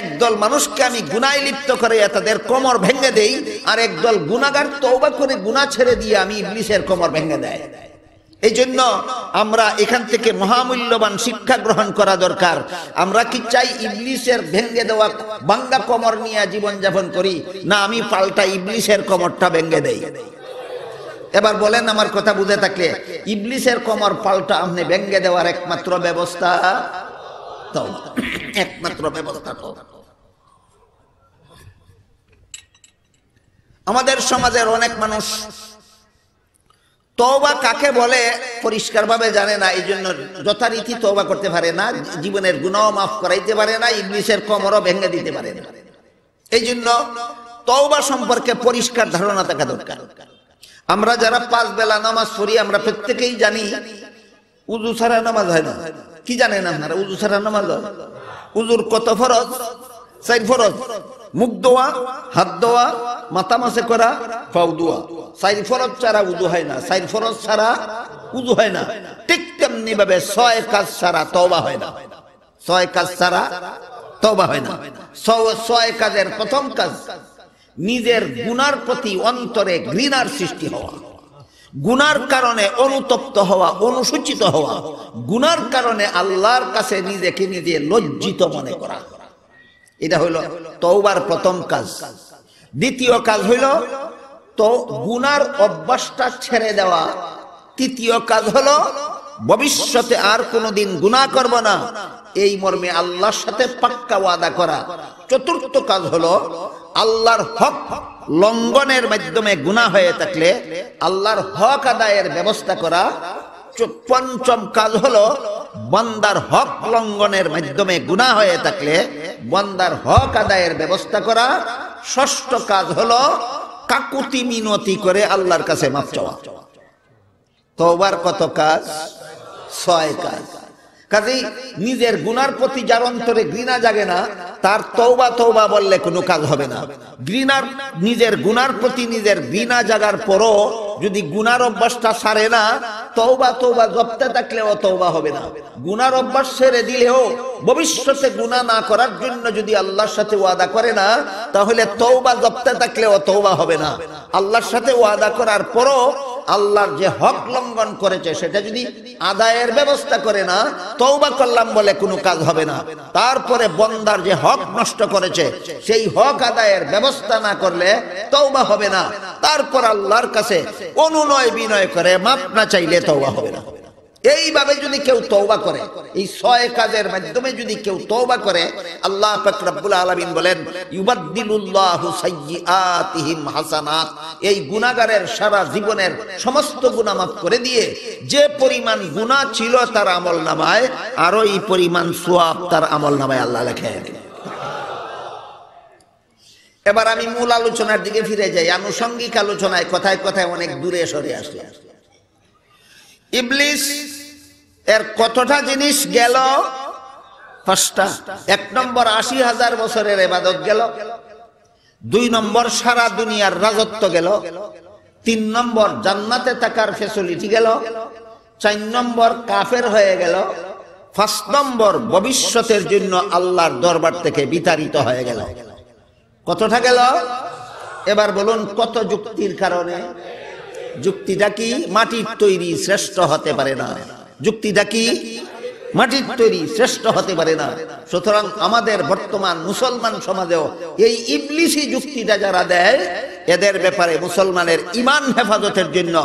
একদল মানুষকে আমি গুনায় লিপ্ত করে তাদের কোমর ভেঙে দেই আর একদল গুনাগার তৌবা করে গুনা ছেড়ে দিয়ে আমি ইবলিসের কোমর ভেঙে দেয় এই জন্য আমরা এখান থেকে মহামূল্যবান শিক্ষা গ্রহণ করা দরকার আমরা কি চাই ইবলিশের ভেঙ্গে দেওয়া বাঙ্গা কোমর নিয়ে জীবনযাপন করি না আমি পাল্টা ইবলিশের কোমরটা ভেঙ্গে দেই এবার বলেন আমার কথা বুঝে থাকলে ইবলিসের কমর পাল্টা আপনি ব্যঙ্গে দেওয়ার একমাত্র ব্যবস্থা একমাত্র ব্যবস্থা আমাদের সমাজের অনেক মানুষ তবা কাকে বলে পরিষ্কার ভাবে জানে না এই জন্য যথারীতি তবা করতে পারে না জীবনের গুণও মাফ করাইতে পারে না ইংলিশের কমরও ভেঙে দিতে পারে না এই জন্য তবা সম্পর্কে পরিষ্কার ধারণা থাকা দরকার আমরা যারা পাঁচ বেলা নামাজ পড়ি আমরা প্রত্যেকেই জানি উজু ছাড়া নামাজ হয় না কি জানেন আপনারা উজু ছাড়া নামাজ হয় উজুর কত ফরজ চার ফরজ মুখ দোয়া হাত দোয়া মাথা মাসে করা পাও দোয়া চার ফরজ ছাড়া উজু হয় না চার ফরজ ছাড়া উজু হয় না ঠিক তেমনি ভাবে ছয় কাজ ছাড়া তবা হয় না ছয় কাজ ছাড়া তবা হয় না ছয় কাজের প্রথম কাজ নিজের গুনার প্রতি অন্তরে ঘৃণার সৃষ্টি হওয়া গুনার কারণে অনুতপ্ত হওয়া অনুসূচিত হওয়া গুনার কারণে আল্লাহর কাছে নিজেকে নিজে লজ্জিত মনে করা এটা হইল তৌবার প্রথম কাজ দ্বিতীয় কাজ হইল তো গুনার অভ্যাসটা ছেড়ে দেওয়া তৃতীয় কাজ হলো ভবিষ্যতে আর কোনোদিন গুণা করব না এই মর্মে আল্লাহর সাথে পাক্কা ওয়াদা করা চতুর্থ কাজ হলো আল্লাহর হক লঙ্ঘনের মাধ্যমে গুণা হয়ে থাকলে আল্লাহর হক আদায়ের ব্যবস্থা করা পঞ্চম কাজ হলো বন্দার হক লঙ্ঘনের মাধ্যমে গুণা হয়ে থাকলে বন্দার হক আদায়ের ব্যবস্থা করা ষষ্ঠ কাজ হলো কাকুতি মিনতি করে আল্লাহর কাছে মাপ চাওয়া তোবার কত কাজ ছয় কাজ কাজেই নিজের গুনার প্রতি যার অন্তরে ঘৃণা জাগে না তার তৌবা তৌবা বললে কোনো কাজ হবে না ঘৃণার নিজের গুনার প্রতি নিজের ঘৃণা জাগার পরও যদি গুনার অভ্যাসটা সারে না তৌবা তৌবা জপতে থাকলেও তৌবা হবে না গুনার অভ্যাস সেরে দিলেও ভবিষ্যতে গুণা না করার জন্য যদি আল্লাহর সাথে ওয়াদা করে না তাহলে তৌবা জপতে থাকলেও তৌবা হবে না আল্লাহর সাথে ওয়াদা করার পরও আল্লাহর যে হক লঙ্ঘন করেছে সেটা যদি আদায়ের ব্যবস্থা করে না তৌবা করলাম বলে কোনো কাজ হবে না তারপরে বন্দার যে হক নষ্ট করেছে সেই হক আদায়ের ব্যবস্থা না করলে তৌবা হবে না তারপর আল্লাহর কাছে অনুনয় বিনয় করে মাপ না চাইলে তৌবা হবে না এইভাবে যদি কেউ তৌবা করে এই ছয় কাজের মাধ্যমে যদি কেউ তৌবা করে আল্লাহ ফাকরাবুল আলমিন বলেন হাসানাত এই গুণাগারের সারা জীবনের সমস্ত গুণা মাফ করে দিয়ে যে পরিমাণ গুণা ছিল তার আমল নামায় আর ওই পরিমাণ সোয়াব তার আমল নামায় আল্লাহ লেখে এবার আমি মূল আলোচনার দিকে ফিরে যাই আনুষঙ্গিক আলোচনায় কথায় কথায় অনেক দূরে সরে আসলে আসলে ইবলিস এর কতটা জিনিস গেল পাঁচটা এক নম্বর আশি হাজার বছরের এবাদত গেল দুই নম্বর সারা দুনিয়ার রাজত্ব গেল তিন নম্বর জান্নাতে থাকার ফেসিলিটি গেল চার নম্বর কাফের হয়ে গেল পাঁচ নম্বর ভবিষ্যতের জন্য আল্লাহর দরবার থেকে বিতাড়িত হয়ে গেল কতটা গেল এবার বলুন কত যুক্তির কারণে যুক্তিটা কি মাটির তৈরি শ্রেষ্ঠ হতে পারে না যুক্তিটা কি মাটির তৈরি শ্রেষ্ঠ হতে পারে না সুতরাং আমাদের বর্তমান মুসলমান সমাজেও এই ইবলিশি যুক্তিটা যারা দেয় এদের ব্যাপারে মুসলমানের ইমান হেফাজতের জন্য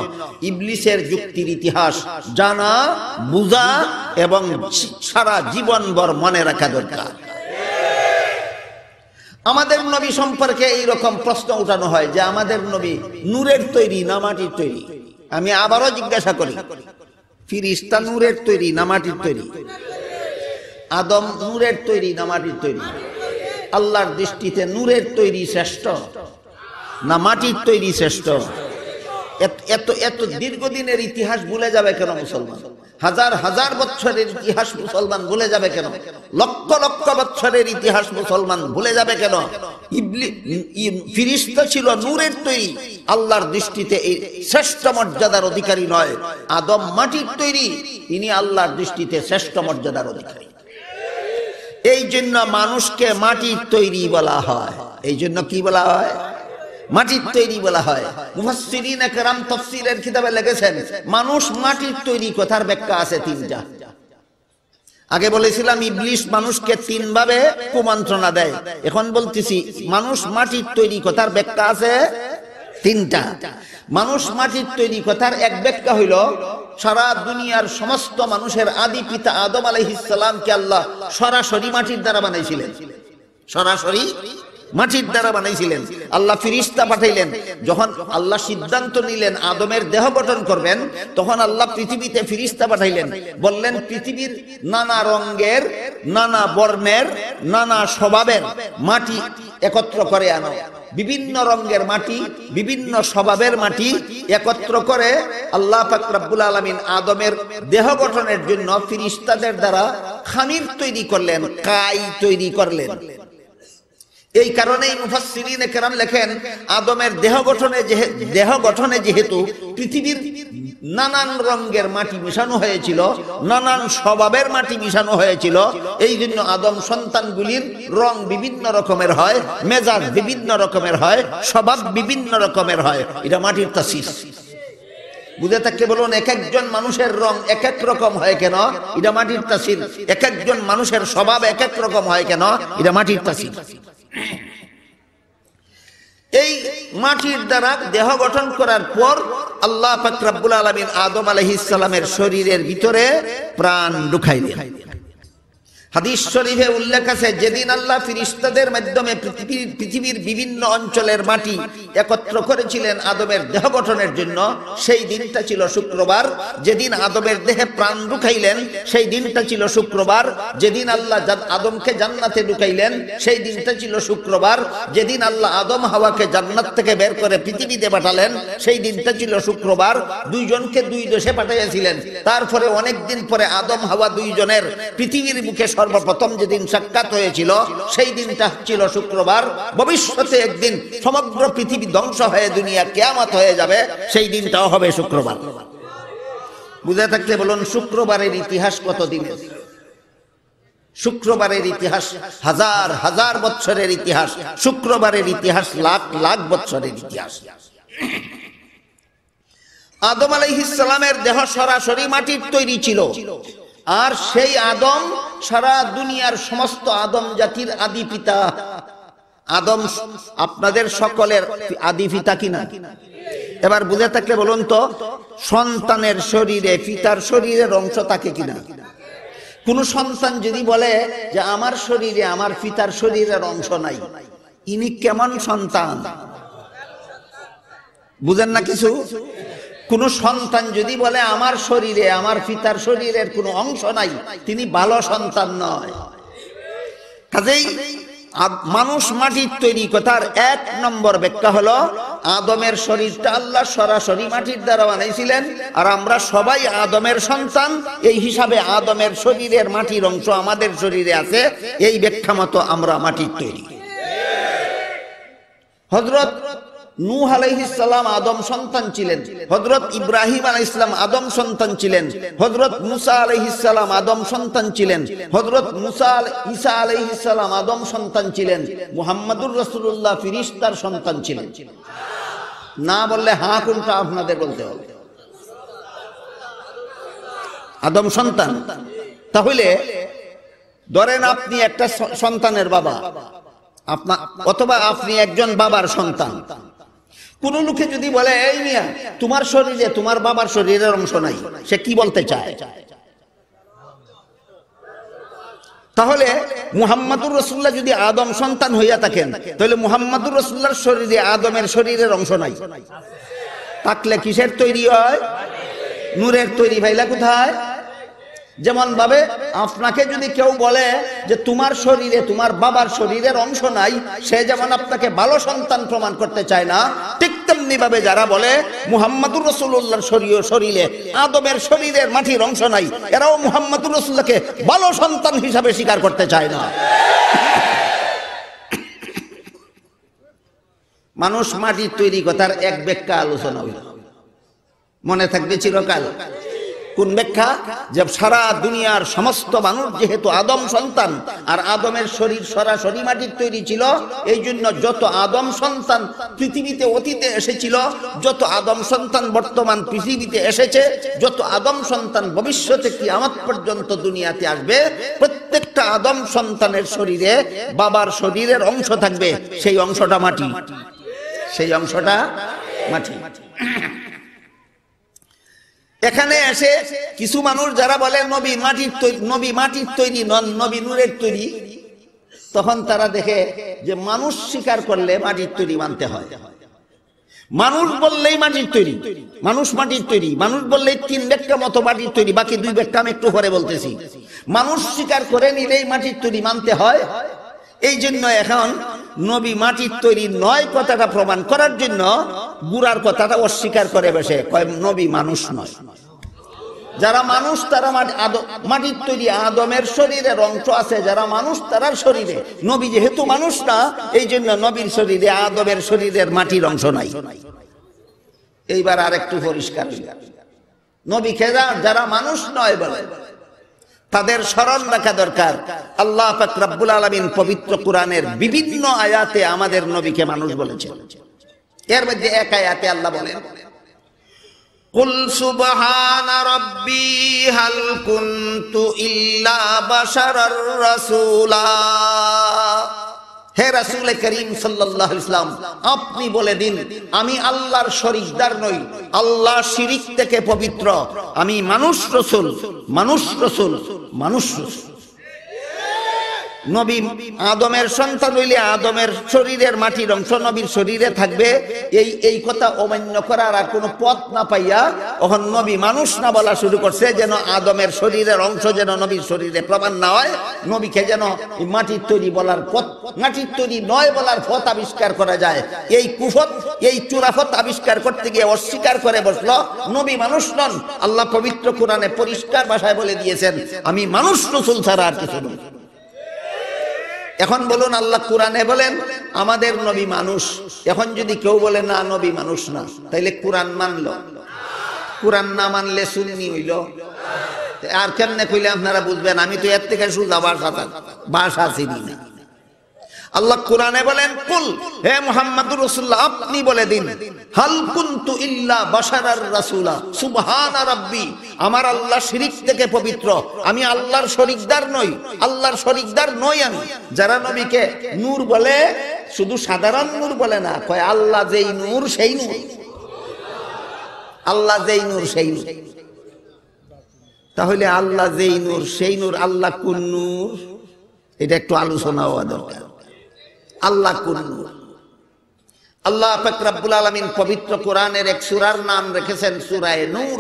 ইবলিশের যুক্তির ইতিহাস জানা বুঝা এবং সারা জীবনভর মনে রাখা দরকার আমাদের নবী সম্পর্কে এই রকম প্রশ্ন উঠানো হয় যে আমাদের নবী নূরের তৈরি না মাটির তৈরি আমি আবারও জিজ্ঞাসা করি ফিরিস্তা নূরের তৈরি না মাটির তৈরি আদম নূরের তৈরি না মাটির তৈরি আল্লাহর দৃষ্টিতে নূরের তৈরি শ্রেষ্ঠ না মাটির তৈরি শ্রেষ্ঠ এত এত দীর্ঘদিনের ইতিহাস ভুলে যাবে কেন মুসলমান হাজার হাজার বছরের ইতিহাস মুসলমান ভুলে যাবে কেন লক্ষ লক্ষ বছরের ইতিহাস মুসলমান ভুলে যাবে কেন ছিল নূরের তৈরি আল্লাহর দৃষ্টিতে এই শ্রেষ্ঠ মর্যাদার অধিকারী নয় আদম মাটির তৈরি তিনি আল্লাহর দৃষ্টিতে শ্রেষ্ঠ মর্যাদার অধিকারী এই জন্য মানুষকে মাটির তৈরি বলা হয় এই জন্য কি বলা হয় মাটির তৈরি বলা হয় মুফাসসিরিন একরাম তাফসীরের কিতাবে লিখেছেন মানুষ মাটির তৈরি কথার ব্যাখ্যা আছে তিনটা আগে বলেছিলাম ইবলিশ মানুষকে তিন ভাবে কুমন্ত্রণা দেয় এখন বলতেছি মানুষ মাটির তৈরি কথার ব্যাখ্যা আছে তিনটা মানুষ মাটির তৈরি কথার এক ব্যাখ্যা হইল সারা দুনিয়ার সমস্ত মানুষের আদি পিতা আদম আলাইহিস সালামকে আল্লাহ সরাসরি মাটির দ্বারা বানাইছিলেন সরাসরি মাটির দ্বারা বানাইছিলেন আল্লাহ ফিরিস্তা পাঠাইলেন যখন আল্লাহ সিদ্ধান্ত নিলেন আদমের দেহ গঠন করবেন তখন আল্লাহ পৃথিবীতে ফিরিস্তা পাঠাইলেন বললেন পৃথিবীর নানা রঙের নানা বর্ণের নানা স্বভাবের মাটি একত্র করে আনো বিভিন্ন রঙের মাটি বিভিন্ন স্বভাবের মাটি একত্র করে আল্লাহ ফাকরাবুল আলমিন আদমের দেহ গঠনের জন্য ফিরিস্তাদের দ্বারা খামির তৈরি করলেন কাই তৈরি করলেন এই কারণেই মুফাসসিরিন কেরাম লেখেন আদমের দেহ গঠনে দেহ গঠনে যেহেতু পৃথিবীর নানান রঙের মাটি মিশানো হয়েছিল নানান স্বভাবের মাটি মিশানো হয়েছিল এই জন্য আদম সন্তানগুলির রং বিভিন্ন রকমের হয় মেজাজ বিভিন্ন রকমের হয় স্বভাব বিভিন্ন রকমের হয় এটা মাটির তাসিস বুঝে থাকলে বলুন এক একজন মানুষের রং এক এক রকম হয় কেন এটা মাটির তাসির এক একজন মানুষের স্বভাব এক এক রকম হয় কেন এটা মাটির তাসির এই মাটির দ্বারা দেহ গঠন করার পর আল্লাহ ফাকরাবুল আলমিন আদম আলহিসের শরীরের ভিতরে প্রাণ ঢুকাইলেন হাদিস শরীফে উল্লেখ আছে যেদিন আল্লাহ ফিরিস্তাদের মাধ্যমে পৃথিবীর পৃথিবীর বিভিন্ন অঞ্চলের মাটি একত্র করেছিলেন আদমের দেহ গঠনের জন্য সেই দিনটা ছিল শুক্রবার যেদিন আদমের দেহে প্রাণ ঢুকাইলেন সেই দিনটা ছিল শুক্রবার যেদিন আল্লাহ আদমকে জান্নাতে ঢুকাইলেন সেই দিনটা ছিল শুক্রবার যেদিন আল্লাহ আদম হাওয়াকে জান্নাত থেকে বের করে পৃথিবীতে পাঠালেন সেই দিনটা ছিল শুক্রবার দুইজনকে দুই দেশে পাঠাইয়াছিলেন তারপরে অনেকদিন পরে আদম হাওয়া দুইজনের পৃথিবীর মুখে সর্বপ্রথম যেদিন সাক্ষাৎ হয়েছিল সেই দিনটা ছিল শুক্রবার ভবিষ্যতে একদিন সমগ্র পৃথিবী ধ্বংস হয়ে দুনিয়া হয়ে যাবে সেই দিনটাও হবে শুক্রবার বুঝে থাকলে বলুন শুক্রবারের ইতিহাস শুক্রবারের ইতিহাস হাজার হাজার বছরের ইতিহাস শুক্রবারের ইতিহাস লাখ লাখ বছরের ইতিহাস আদম আলাইহিস সালামের দেহ সরাসরি মাটির তৈরি ছিল আর সেই আদম সারা দুনিয়ার সমস্ত আদম জাতির আদি পিতা আদম আপনাদের সকলের আদি পিতা কিনা এবার বুঝে থাকলে বলুন তো সন্তানের শরীরে পিতার শরীরের অংশ থাকে কিনা কোন সন্তান যদি বলে যে আমার শরীরে আমার পিতার শরীরের অংশ নাই ইনি কেমন সন্তান বুঝেন না কিছু কোন সন্তান যদি বলে আমার শরীরে আমার পিতার শরীরের কোন অংশ নাই তিনি ভালো সন্তান নয় কাজেই মানুষ মাটির তৈরি কথার এক নম্বর ব্যাখ্যা হলো আদমের শরীরটা আল্লাহ সরাসরি মাটির দ্বারা বানাইছিলেন আর আমরা সবাই আদমের সন্তান এই হিসাবে আদমের শরীরের মাটির অংশ আমাদের শরীরে আছে এই ব্যাখ্যা মতো আমরা মাটির তৈরি হজরত নূহ আলাইহিসাল্লাম আদম সন্তান ছিলেন হজরত ইব্রাহিম আলাই আদম সন্তান ছিলেন হজরত মুসা আলাইহিসাল্লাম আদম সন্তান ছিলেন হজরত মুসা ঈসা আলাইহিসাল্লাম আদম সন্তান ছিলেন মুহাম্মাদুর রসুল্লাহ ফিরিস্তার সন্তান ছিলেন না বললে হা কোনটা আপনাদের বলতে হবে আদম সন্তান তাহলে ধরেন আপনি একটা সন্তানের বাবা আপনা অথবা আপনি একজন বাবার সন্তান কোন লোকে যদি বলে এই মিয়া তোমার শরীরে তোমার বাবার শরীরের অংশ নাই সে কি বলতে চায় তাহলে মুহাম্মাদুর রসুল্লাহ যদি আদম সন্তান হইয়া থাকেন তাহলে মুহাম্মাদুর রসুল্লাহর শরীরে আদমের শরীরের অংশ নাই থাকলে কিসের তৈরি হয় নূরের তৈরি ভাইলা কোথায় যেমন ভাবে আপনাকে যদি কেউ বলে যে তোমার শরীরে তোমার বাবার শরীরের অংশ নাই সে যেমন আপনাকে ভালো সন্তান প্রমাণ করতে চায় না ঠিক তেমনি ভাবে যারা বলে মুহাম্মাদুর রসুল্লাহর শরীর শরীরে আদমের শরীরের মাটির অংশ নাই এরাও মুহাম্মাদুর রসুল্লাহকে ভালো সন্তান হিসাবে স্বীকার করতে চায় না মানুষ মাটির তৈরি কথার এক ব্যাখ্যা আলোচনা হইল মনে থাকবে চিরকাল কোন ব্যাখ্যা যে সারা দুনিয়ার সমস্ত মানুষ যেহেতু আদম সন্তান আর আদমের শরীর সরাসরি মাটির তৈরি ছিল এই জন্য যত আদম সন্তান পৃথিবীতে অতীতে এসেছিল যত আদম সন্তান বর্তমান পৃথিবীতে এসেছে যত আদম সন্তান ভবিষ্যতে কি আমার পর্যন্ত দুনিয়াতে আসবে প্রত্যেকটা আদম সন্তানের শরীরে বাবার শরীরের অংশ থাকবে সেই অংশটা মাটি সেই অংশটা মাটি এখানে এসে কিছু মানুষ যারা বলে নবী মাটির তৈরি নবী মাটির তৈরি নন নবী নূরের তৈরি তখন তারা দেখে যে মানুষ স্বীকার করলে মাটির তৈরি মানতে হয় মানুষ বললেই মাটির তৈরি মানুষ মাটির তৈরি মানুষ বললেই তিন ব্যাগটা মতো মাটির তৈরি বাকি দুই ব্যাগটা আমি একটু পরে বলতেছি মানুষ স্বীকার করে নিলেই মাটির তৈরি মানতে হয় এই জন্য এখন নবী মাটির তৈরি নয় কথাটা প্রমাণ করার জন্য বুড়ার কথাটা অস্বীকার করে বসে কয় নবী মানুষ নয় যারা মানুষ তারা মাটির তৈরি আদমের শরীরের অংশ আছে যারা মানুষ তারা শরীরে নবী যেহেতু মানুষ না এই জন্য নবীর শরীরে আদমের শরীরের মাটির অংশ নাই এইবার আরেকটু পরিষ্কার নবী খেজা যারা মানুষ নয় বলে তাদের স্মরণ রাখা দরকার আল্লাহ ফাকরাবুল আলমিন পবিত্র কোরআনের বিভিন্ন আয়াতে আমাদের নবীকে মানুষ বলেছে এর মধ্যে এক আয়াতে আল্লাহ বলেন قل سبحان ربي হে রাসুল করিম সাল্লাহ ইসলাম আপনি বলে দিন আমি আল্লাহর শরিকদার নই আল্লাহ শিরিক থেকে পবিত্র আমি মানুষ রসুল মানুষ রসুল মানুষ রসুল নবী আদমের সন্তান হইলে আদমের শরীরের মাটির অংশ নবীর শরীরে থাকবে এই এই কথা অমান্য করার আর কোনো পথ না পাইয়া এখন নবী মানুষ না বলা শুরু করছে যেন আদমের শরীরের অংশ যেন নবীর শরীরে প্রমাণ না হয় নবীকে যেন মাটির তৈরি বলার পথ মাটির তৈরি নয় বলার পথ আবিষ্কার করা যায় এই কুফত এই চুরাফত আবিষ্কার করতে গিয়ে অস্বীকার করে বসল নবী মানুষ নন আল্লাহ পবিত্র কোরআনে পরিষ্কার ভাষায় বলে দিয়েছেন আমি মানুষ রসুল ছাড়া আর কিছু নয় এখন বলুন আল্লাহ কোরআনে বলেন আমাদের নবী মানুষ এখন যদি কেউ বলে না নবী মানুষ না তাইলে কোরআন মানল কোরআন না মানলে সুন্নি হইল আর কেমনে কইলে আপনারা বুঝবেন আমি তো এর থেকে শুধু বাসা বাস আসিনি না আল্লাহ কোরআনে বলেন কুল হে মুহাম্মাদুর রাসূলুল্লাহ আপনি বলে দিন হাল কুনতু ইল্লা বাশারার রাসূলা সুবহান রাব্বি আমার আল্লাহ শিরিক থেকে পবিত্র আমি আল্লাহর শরীকদার নই আল্লাহর শরীকদার নই আমি যারা নবীকে নূর বলে শুধু সাধারণ নূর বলে না কয় আল্লাহ যেই নূর সেই নূর আল্লাহ যেই নূর সেই নূর তাহলে আল্লাহ যেই নূর সেই নূর আল্লাহ কোন নূর এটা একটু আলোচনা হওয়া দরকার আল্লাহ কুন্নু আল্লাহ ফকরাবুল আলমিন পবিত্র কোরআনের এক সুরার নাম রেখেছেন সুরায় নূর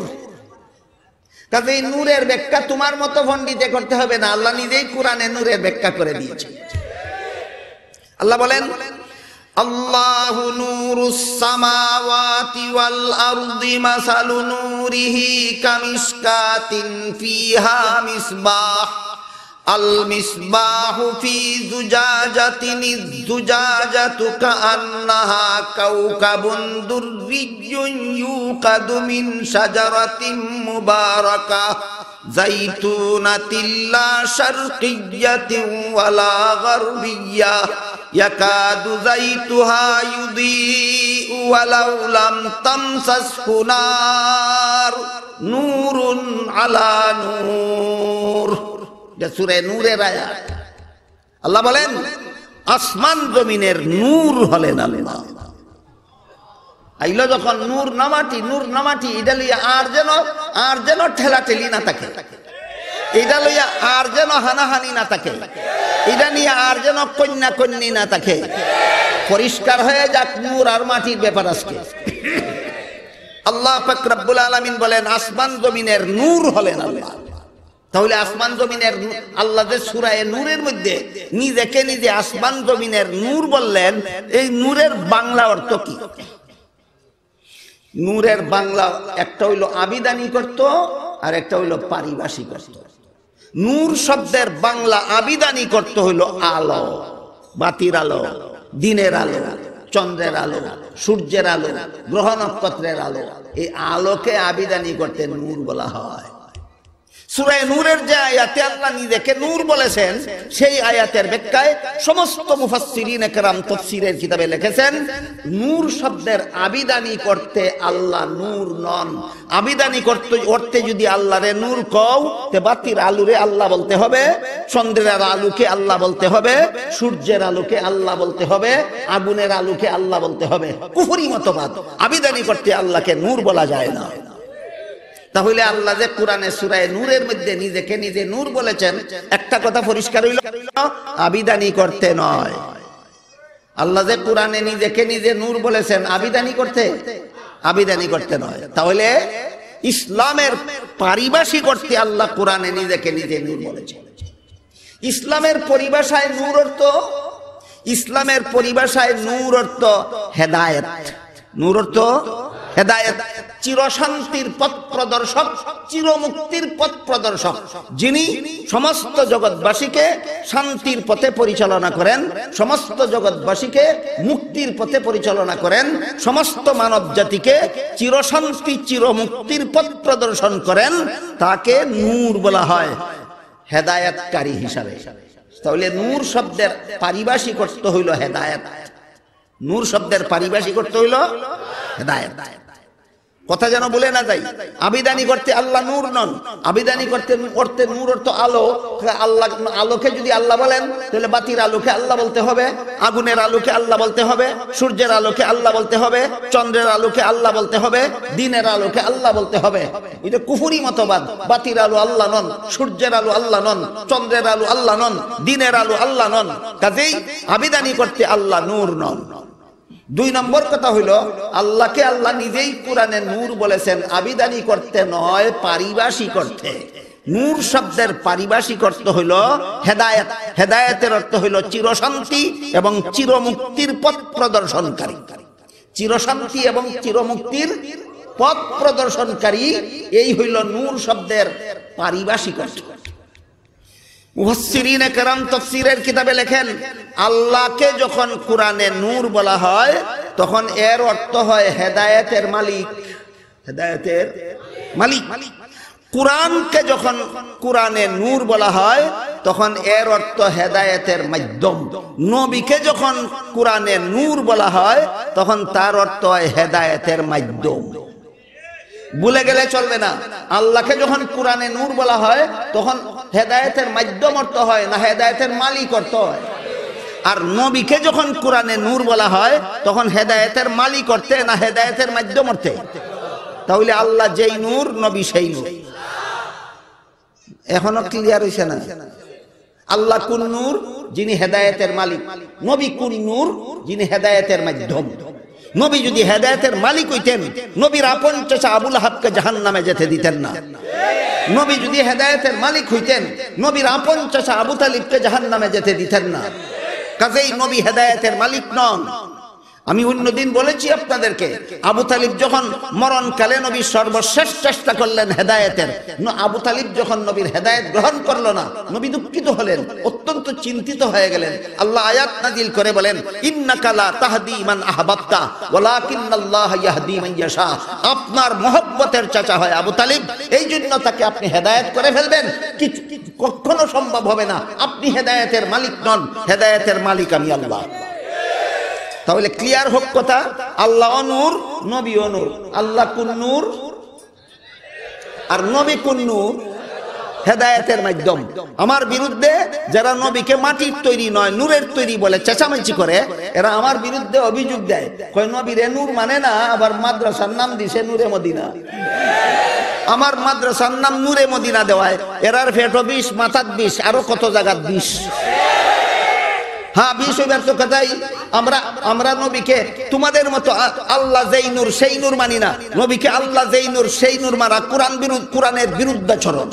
কাজে নূরের ব্যাখ্যা তোমার মতো ভন্ডিতে করতে হবে না আল্লাহ নিজেই কোরআনে নূরের ব্যাখ্যা করে দিয়েছে আল্লাহ বলেন الله نور السماوات والأرض مثل نوره كمشكاة فيها مصباح المصباح في زجاجة الزجاجة كأنها كوكب دري يوقد من شجرة مباركة زيتونة لا شرقية ولا غربية يكاد زيتها يضيء ولو لم تمسسه نار نور على نور সুরে নূরের আয়া আল্লাহ বলেন আসমান জমিনের নূর হলেন আল্লাহ আইলো যখন নূর নামাটি নূর নমাটি এটা লইয়া আর যেন আর যেন ঠেলা ঠেলি না থাকে এটা লইয়া আর যেন হানাহানি না থাকে এটা নিয়ে আর যেন কন্যা কন্যা না থাকে পরিষ্কার হয়ে যাক নূর আর মাটির ব্যাপার আজকে আল্লাহ ফাকরাবুল আলমিন বলেন আসমান জমিনের নূর হলেন আল্লাহ তাহলে আসমান জমিনের আল্লাহ সুরায় নূরের মধ্যে নিজেকে নিজে আসমান জমিনের নূর বললেন এই নূরের বাংলা অর্থ কি নূরের বাংলা একটা হইল আবিদানি করত আর একটা হইল পারিবাসী করত নূর শব্দের বাংলা আবিদানি করত হইল আলো বাতির আলো দিনের আলো চন্দ্রের আলো সূর্যের আলো গ্রহ নক্ষত্রের আলো এই আলোকে আবিদানি করতে নূর বলা হয় সুরায় নূরের যে আয়াতে আল্লাহ নিজেকে নূর বলেছেন সেই আয়াতের ব্যাখ্যায় সমস্ত মুফাসসিরিন একরাম তফসিরের কিতাবে লিখেছেন নূর শব্দের আবিদানি করতে আল্লাহ নূর নন আবিদানি করতে অর্থে যদি আল্লাহরে নূর কও তে বাতির আলোরে আল্লাহ বলতে হবে চন্দ্রের আলোকে আল্লাহ বলতে হবে সূর্যের আলোকে আল্লাহ বলতে হবে আগুনের আলোকে আল্লাহ বলতে হবে কুফরি মতবাদ আবিদানি করতে আল্লাহকে নূর বলা যায় না তাহলে আল্লাহ যে কোরআনে সুরায় নূরের মধ্যে নিজেকে নিজে নূর বলেছেন একটা কথা পরিষ্কার হইল আবিদানি করতে নয় আল্লাহ যে কোরআনে নিজেকে নিজে নূর বলেছেন আবিদানি করতে আবিদানি করতে নয় তাহলে ইসলামের পারিভাষিক করতে আল্লাহ কোরআনে নিজেকে নিজে নূর বলেছেন ইসলামের পরিভাষায় নূর অর্থ ইসলামের পরিভাষায় নূর অর্থ হেদায়ত নূর অর্থ হেদায়ত চিরশান্তির পথ প্রদর্শক চিরমুক্তির পথ প্রদর্শক যিনি সমস্ত জগৎবাসীকে শান্তির পথে পরিচালনা করেন সমস্ত জগৎবাসীকে মুক্তির পথে পরিচালনা করেন সমস্ত মানব জাতিকে চিরশান্তি চিরমুক্তির পথ প্রদর্শন করেন তাকে নূর বলা হয় হেদায়তকারী হিসাবে তাহলে নূর শব্দের পারিভাষিক করতে হইল হেদায়ত নূর শব্দের পারিভাষিক করতে হইল হেদায়ত কথা যেন বলে না যাই আবিদানি করতে আল্লাহ নূর নন আবিদানি করতে করতে নূর অর্থ আলো আল্লাহ আলোকে যদি আল্লাহ বলেন তাহলে বাতির আলোকে আল্লাহ বলতে হবে আগুনের আলোকে আল্লাহ বলতে হবে সূর্যের আলোকে আল্লাহ বলতে হবে চন্দ্রের আলোকে আল্লাহ বলতে হবে দিনের আলোকে আল্লাহ বলতে হবে এটা কুফুরি মতবাদ বাতির আলো আল্লাহ নন সূর্যের আলো আল্লাহ নন চন্দ্রের আলো আল্লাহ নন দিনের আলো আল্লাহ নন কাজেই আবিদানি করতে আল্লাহ নূর নন দুই নম্বর কথা হইল আল্লাহকে আল্লাহ নিজেই কোরআনে নূর বলেছেন আবিদানি করতে নয় পারিবাসী করতে নূর শব্দের পারিভাষিক অর্থ হইল হেদায়ত হেদায়তের অর্থ হইল চিরশান্তি এবং চিরমুক্তির পথ প্রদর্শনকারী চিরশান্তি এবং চিরমুক্তির পথ প্রদর্শনকারী এই হইল নূর শব্দের পারিভাষিক অর্থ মুহসিরিনে কেরাম তফসিরের কিতাবে লেখেন আল্লাহকে যখন কোরআনে নূর বলা হয় তখন এর অর্থ হয় হেদায়েতের মালিক হেদায়তের মালিক কোরআনকে যখন কোরআনে নূর বলা হয় তখন এর অর্থ হেদায়তের মাধ্যম নবীকে যখন কোরআনে নূর বলা হয় তখন তার অর্থ হয় হেদায়তের মাধ্যম ভুলে গেলে চলবে না আল্লাহকে যখন কোরআনে নূর বলা হয় তখন হেদায়তের মাধ্যম অর্থ হয় না হেদায়তের মালিক অর্থ হয় আর নবীকে যখন কোরআনে নূর বলা হয় তখন হেদায়তের মালিক অর্থে না হেদায়তের মাধ্যম অর্থে তাহলে আল্লাহ যেই নূর নবী সেই নূর এখনো ক্লিয়ার হয়েছে না আল্লাহ কুন নূর যিনি হেদায়তের মালিক নবী কুন নূর যিনি হেদায়তের মাধ্যম নবী যদি হেদায়তের মালিক হইতেন নবীর আপন চেষা আবুল হাবকে জাহান নামে যেতে দিতেন না নবী যদি হেদায়তের মালিক হইতেন নবীর আপন চেষা আবু তালিবকে জাহান নামে যেতে দিতেন না কাজেই নবী হেদায়তের মালিক নন আমি অন্যদিন বলেছি আপনাদেরকে আবু তালিব যখন মরণকালে নবীর সর্বশেষ চেষ্টা করলেন হেদায়তের আবু তালিব যখন নবীর হেদায়ত গ্রহণ করলো না নবী দুঃখিত হলেন অত্যন্ত চিন্তিত হয়ে গেলেন আল্লাহ আয়াত নাজিল করে বলেন ইন্নাকালা তাহদি মান আহবাবতা ওয়ালাকিন্নাল্লাহ ইয়াহদি মান ইয়াশা আপনার মহব্বতের চাচা হয় আবু তালিব এই জন্য তাকে আপনি হেদায়ত করে ফেলবেন কিছু কখনো সম্ভব হবে না আপনি হেদায়তের মালিক নন হেদায়তের মালিক আমি আল্লাহ তাহলে ক্লিয়ার হোক কথা আল্লাহ অনুর নবী অনুর আল্লাহ কুন্নুর আর নবী কুন্নুর হেদায়তের মাধ্যম আমার বিরুদ্ধে যারা নবীকে মাটির তৈরি নয় নূরের তৈরি বলে চেঁচামেচি করে এরা আমার বিরুদ্ধে অভিযোগ দেয় কয় নবীরে নূর মানে না আবার মাদ্রাসার নাম দিছে নূরে মদিনা আমার মাদ্রাসার নাম নূরে মদিনা দেওয়ায় এরার ফেটো বিষ মাথার বিষ আরো কত জায়গার বিষ হ্যাঁ বিষয় ব্যর্থ কথাই আমরা আমরা নবীকে তোমাদের মতো আল্লাহ যেই সেই নুর মানি না নবীকে আল্লাহ যেই সেই নুর মারা কোরআন বিরুদ্ধ কোরআনের বিরুদ্ধাচরণ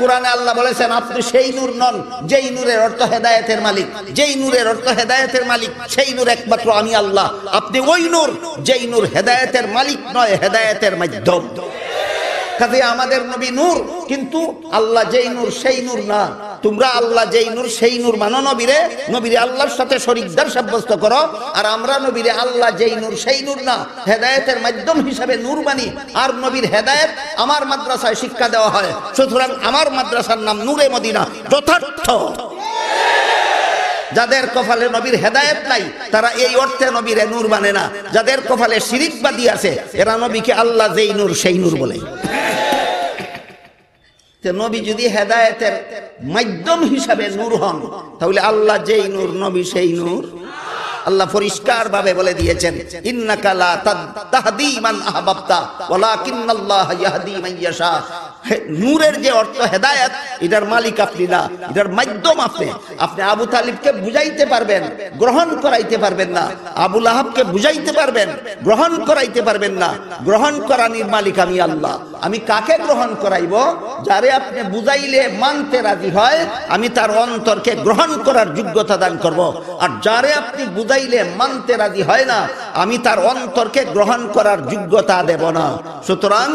কোরআনে আল্লাহ বলেছেন আপনি সেই নূর নন যেই নূরের অর্থ হেদায়েতের মালিক যেই নূরের অর্থ হেদায়তের মালিক সেই নূর একমাত্র আমি আল্লাহ আপনি ওই নূর যেই নূর হেদায়েতের মালিক নয় হেদায়েতের মাধ্যম কাজে আমাদের নবী নূর কিন্তু আল্লাহ যেই নূর সেই নূর না তোমরা আল্লাহ যেই নূর সেই নূর মানো নবীরে নবীরে আল্লাহর সাথে শরিকদার সাব্যস্ত করো আর আমরা নবীরে আল্লাহ যেই নূর সেই নূর না হেদায়েতের মাধ্যম হিসাবে নূর মানি আর নবীর হেদায়েত আমার মাদ্রাসায় শিক্ষা দেওয়া হয় সুতরাং আমার মাদ্রাসার নাম নূরে মদিনা যথার্থ যাদের কপালে নবীর হেদায়ত নাই তারা এই অর্থে নবীর নূর মানে না যাদের কপালে শিরিকবাদী আছে এরা নবীকে আল্লাহ যেই নূর সেই নূর বলে নবী যদি হেদায়তের মাধ্যম হিসাবে নূর হন তাহলে আল্লাহ যেই নূর নবী সেই নূর আল্লাহ পরিষ্কার ভাবে বলে দিয়েছেন ইন্নাকা লা তাহদি মান আহবাবতা ওয়ালাকিন্নাল্লাহ ইয়াহদি মান ইয়াশা নূরের যে অর্থ হেদায়ত এটার মালিক আপনি না এটার মাধ্যম আপনি আপনি আবু তালিবকে বুঝাইতে পারবেন গ্রহণ করাইতে পারবেন না আবু আহাবকে বুঝাইতে পারবেন গ্রহণ করাইতে পারবেন না গ্রহণ করানির মালিক আমি আল্লাহ আমি কাকে গ্রহণ করাইব যারে আপনি বুঝাইলে মানতে রাজি হয় আমি তার অন্তরকে গ্রহণ করার যোগ্যতা দান করব আর যারে আপনি বুঝাইলে মানতে রাজি হয় না আমি তার অন্তরকে গ্রহণ করার যোগ্যতা দেব না সুতরাং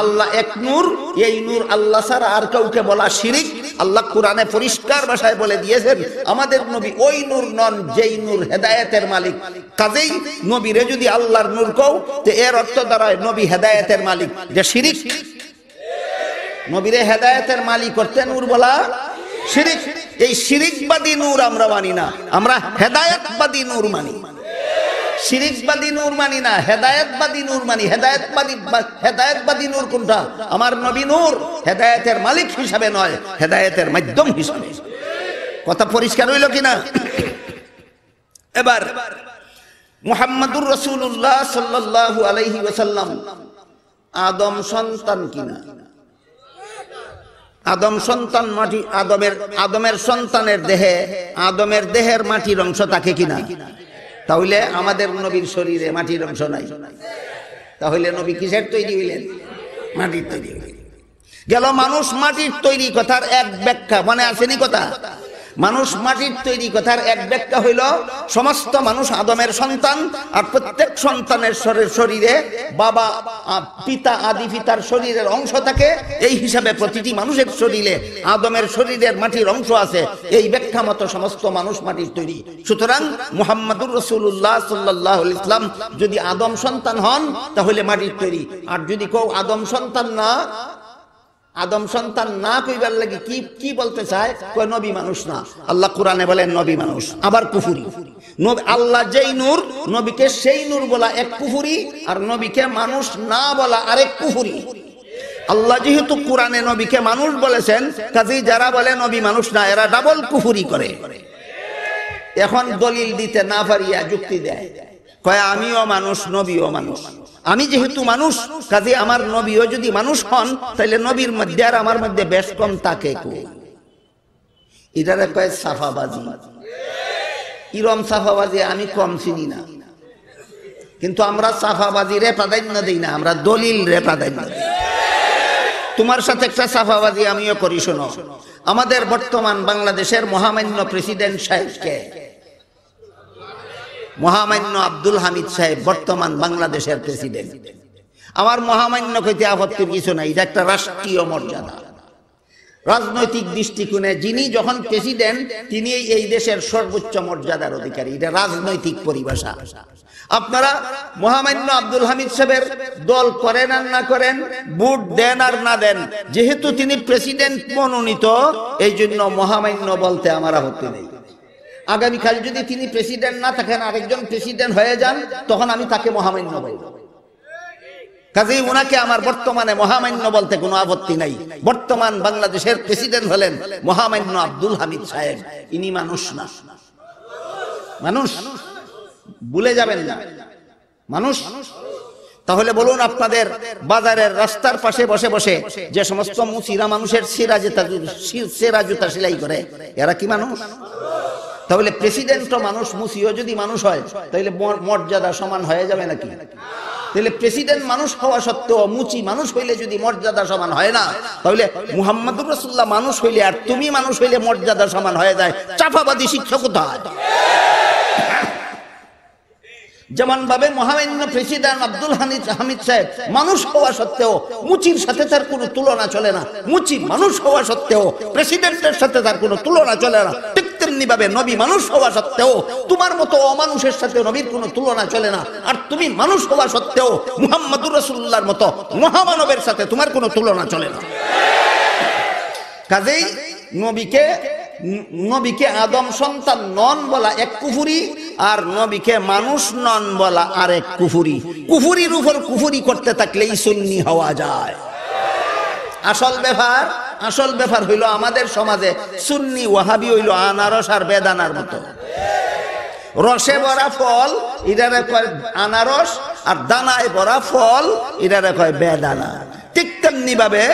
আল্লাহ এক নূর এই নূর আল্লাহ ছাড়া আর কাউকে বলা শিরিক আল্লাহ কোরআনে পরিষ্কার ভাষায় বলে দিয়েছেন আমাদের নবী ওই নূর নন যেই নূর হেদায়েতের মালিক কাজেই নবীরে যদি আল্লাহর নূর কও তো এর অর্থ দ্বারায় নবী হেদায়েতের মালিক যে শিরিক নবীরে হেদায়েতের মালিক করতে নূর বলা শিরিক এই শিরিকবাদী নূর আমরা মানি না আমরা হেদায়েতবাদী নূর মানি শিরিকবাদী নূর মানি না হেদায়তবাদী নূর মানি হেদায়তবাদী হেদায়তবাদী নূর কোনটা আমার নবী নূর হেদায়তের মালিক হিসাবে নয় হেদায়তের মাধ্যম হিসাবে কথা পরিষ্কার হইল কিনা এবার মুহাম্মাদুর রসুল্লাহ সাল্লাল্লাহু আলাইহি ওয়াসাল্লাম আদম সন্তান কিনা আদম সন্তান মাটি আদমের আদমের সন্তানের দেহে আদমের দেহের মাটির অংশ থাকে কিনা তাহলে আমাদের নবীর শরীরে মাটির অংশ নাই তাহলে নবী কিসের তৈরি হইলেন মাটির তৈরি হইলেন গেল মানুষ মাটির তৈরি কথার এক ব্যাখ্যা মনে আসেনি কথা মানুষ মাটির তৈরি কথার এক ব্যাখ্যা হইল সমস্ত মানুষ আদমের সন্তান আর প্রত্যেক সন্তানের শরীরে বাবা পিতা আদি পিতার শরীরের অংশ থাকে এই হিসাবে প্রতিটি মানুষের শরীরে আদমের শরীরের মাটির অংশ আছে এই ব্যাখ্যা মতো সমস্ত মানুষ মাটির তৈরি সুতরাং মোহাম্মদুর রসুল্লাহ সাল্লাহ ইসলাম যদি আদম সন্তান হন তাহলে মাটির তৈরি আর যদি কেউ আদম সন্তান না আদম সন্তান না কইবার লাগে কি কি বলতে চায় কয় নবী মানুষ না আল্লাহ কোরআনে বলেন নবী মানুষ আবার কুফুরি আল্লাহ যেই নূর নবীকে সেই নূর বলা এক কুফুরি আর নবীকে মানুষ না বলা আরেক কুফুরি আল্লাহ যেহেতু কোরআনে নবীকে মানুষ বলেছেন কাজেই যারা বলে নবী মানুষ না এরা ডাবল কুফুরি করে এখন দলিল দিতে না পারিয়া যুক্তি দেয় কয় আমিও মানুষ নবীও মানুষ আমি যেহেতু মানুষ কাজে আমার নবীও যদি মানুষ হন তাহলে নবীর মধ্যে আর আমার মধ্যে বেশ কম তাকে এটা কয় সাফাবাজি ইরম সাফাবাজি আমি কম চিনি না কিন্তু আমরা সাফাবাজি রে প্রাধান্য দিই না আমরা দলিল রে প্রাধান্য দিই তোমার সাথে একটা সাফাবাজি আমিও করি শোনো আমাদের বর্তমান বাংলাদেশের মহামান্য প্রেসিডেন্ট সাহেবকে মহামান্য আব্দুল হামিদ সাহেব বর্তমান বাংলাদেশের প্রেসিডেন্ট আমার মহামান্য কইতে আপত্তির কিছু নাই এটা একটা রাষ্ট্রীয় মর্যাদা রাজনৈতিক দৃষ্টিকোণে যিনি যখন প্রেসিডেন্ট তিনি এই দেশের সর্বোচ্চ মর্যাদার অধিকারী এটা রাজনৈতিক পরিভাষা আপনারা মহামান্য আব্দুল হামিদ সাহেবের দল করেন আর না করেন বুট দেন আর না দেন যেহেতু তিনি প্রেসিডেন্ট মনোনীত এই জন্য মহামান্য বলতে আমার আপত্তি নেই আগামীকাল যদি তিনি প্রেসিডেন্ট না থাকেন আরেকজন প্রেসিডেন্ট হয়ে যান তখন আমি তাকে মহামান্য বলব কাজেই ওনাকে আমার বর্তমানে মহামান্য বলতে কোনো আপত্তি নাই বর্তমান বাংলাদেশের প্রেসিডেন্ট হলেন মহামান্য আব্দুল হামিদ সাহেব ইনি মানুষ না মানুষ ভুলে যাবেন না মানুষ তাহলে বলুন আপনাদের বাজারের রাস্তার পাশে বসে বসে যে সমস্ত মুসিরা মানুষের সেরা জুতা সেরা জুতা সেলাই করে এরা কি মানুষ তাহলে প্রেসিডেন্ট মানুষ মুসিও যদি মানুষ হয় তাহলে মর্যাদা সমান হয়ে যাবে নাকি তাহলে প্রেসিডেন্ট মানুষ হওয়া সত্ত্বেও মুচি মানুষ হইলে যদি মর্যাদা সমান হয় না তাহলে মুহাম্মদুর রসুল্লাহ মানুষ হইলে আর তুমি মানুষ হইলে মর্যাদা সমান হয়ে যায় চাফাবাদী শিক্ষা কোথায় যেমন ভাবে মহামান্য প্রেসিডেন্ট আব্দুল হামিদ হামিদ সাহেব মানুষ হওয়া সত্ত্বেও মুচির সাথে তার কোনো তুলনা চলে না মুচি মানুষ হওয়া সত্ত্বেও প্রেসিডেন্টের সাথে তার কোনো তুলনা চলে না ঠিক তেমনি ভাবে নবী মানুষ হওয়া সত্ত্বেও তোমার মতো অমানুষের সাথে নবীর কোনো তুলনা চলে না আর তুমি মানুষ হওয়া সত্ত্বেও মুহাম্মদুর মতো মহামানবের সাথে তোমার কোনো তুলনা চলে না কাজেই নবীকে নবীকে আদম সন্তান নন বলা এক কুফুরি আর নবীকে মানুষ নন বলা আর এক কুফুরি কুফুরির উপর কুফুরি করতে থাকলেই সুন্নি হওয়া যায় আসল ব্যাপার আসল ব্যাপার হইল আমাদের সমাজে সুন্নি ওয়াহাবি হইল আনারস আর বেদানার মতো রসে ভরা ফল ইরারে কয় আনারস আর দানায় ভরা ফল ইরারে কয় বেদানা ঠিক তেমনি ভাবে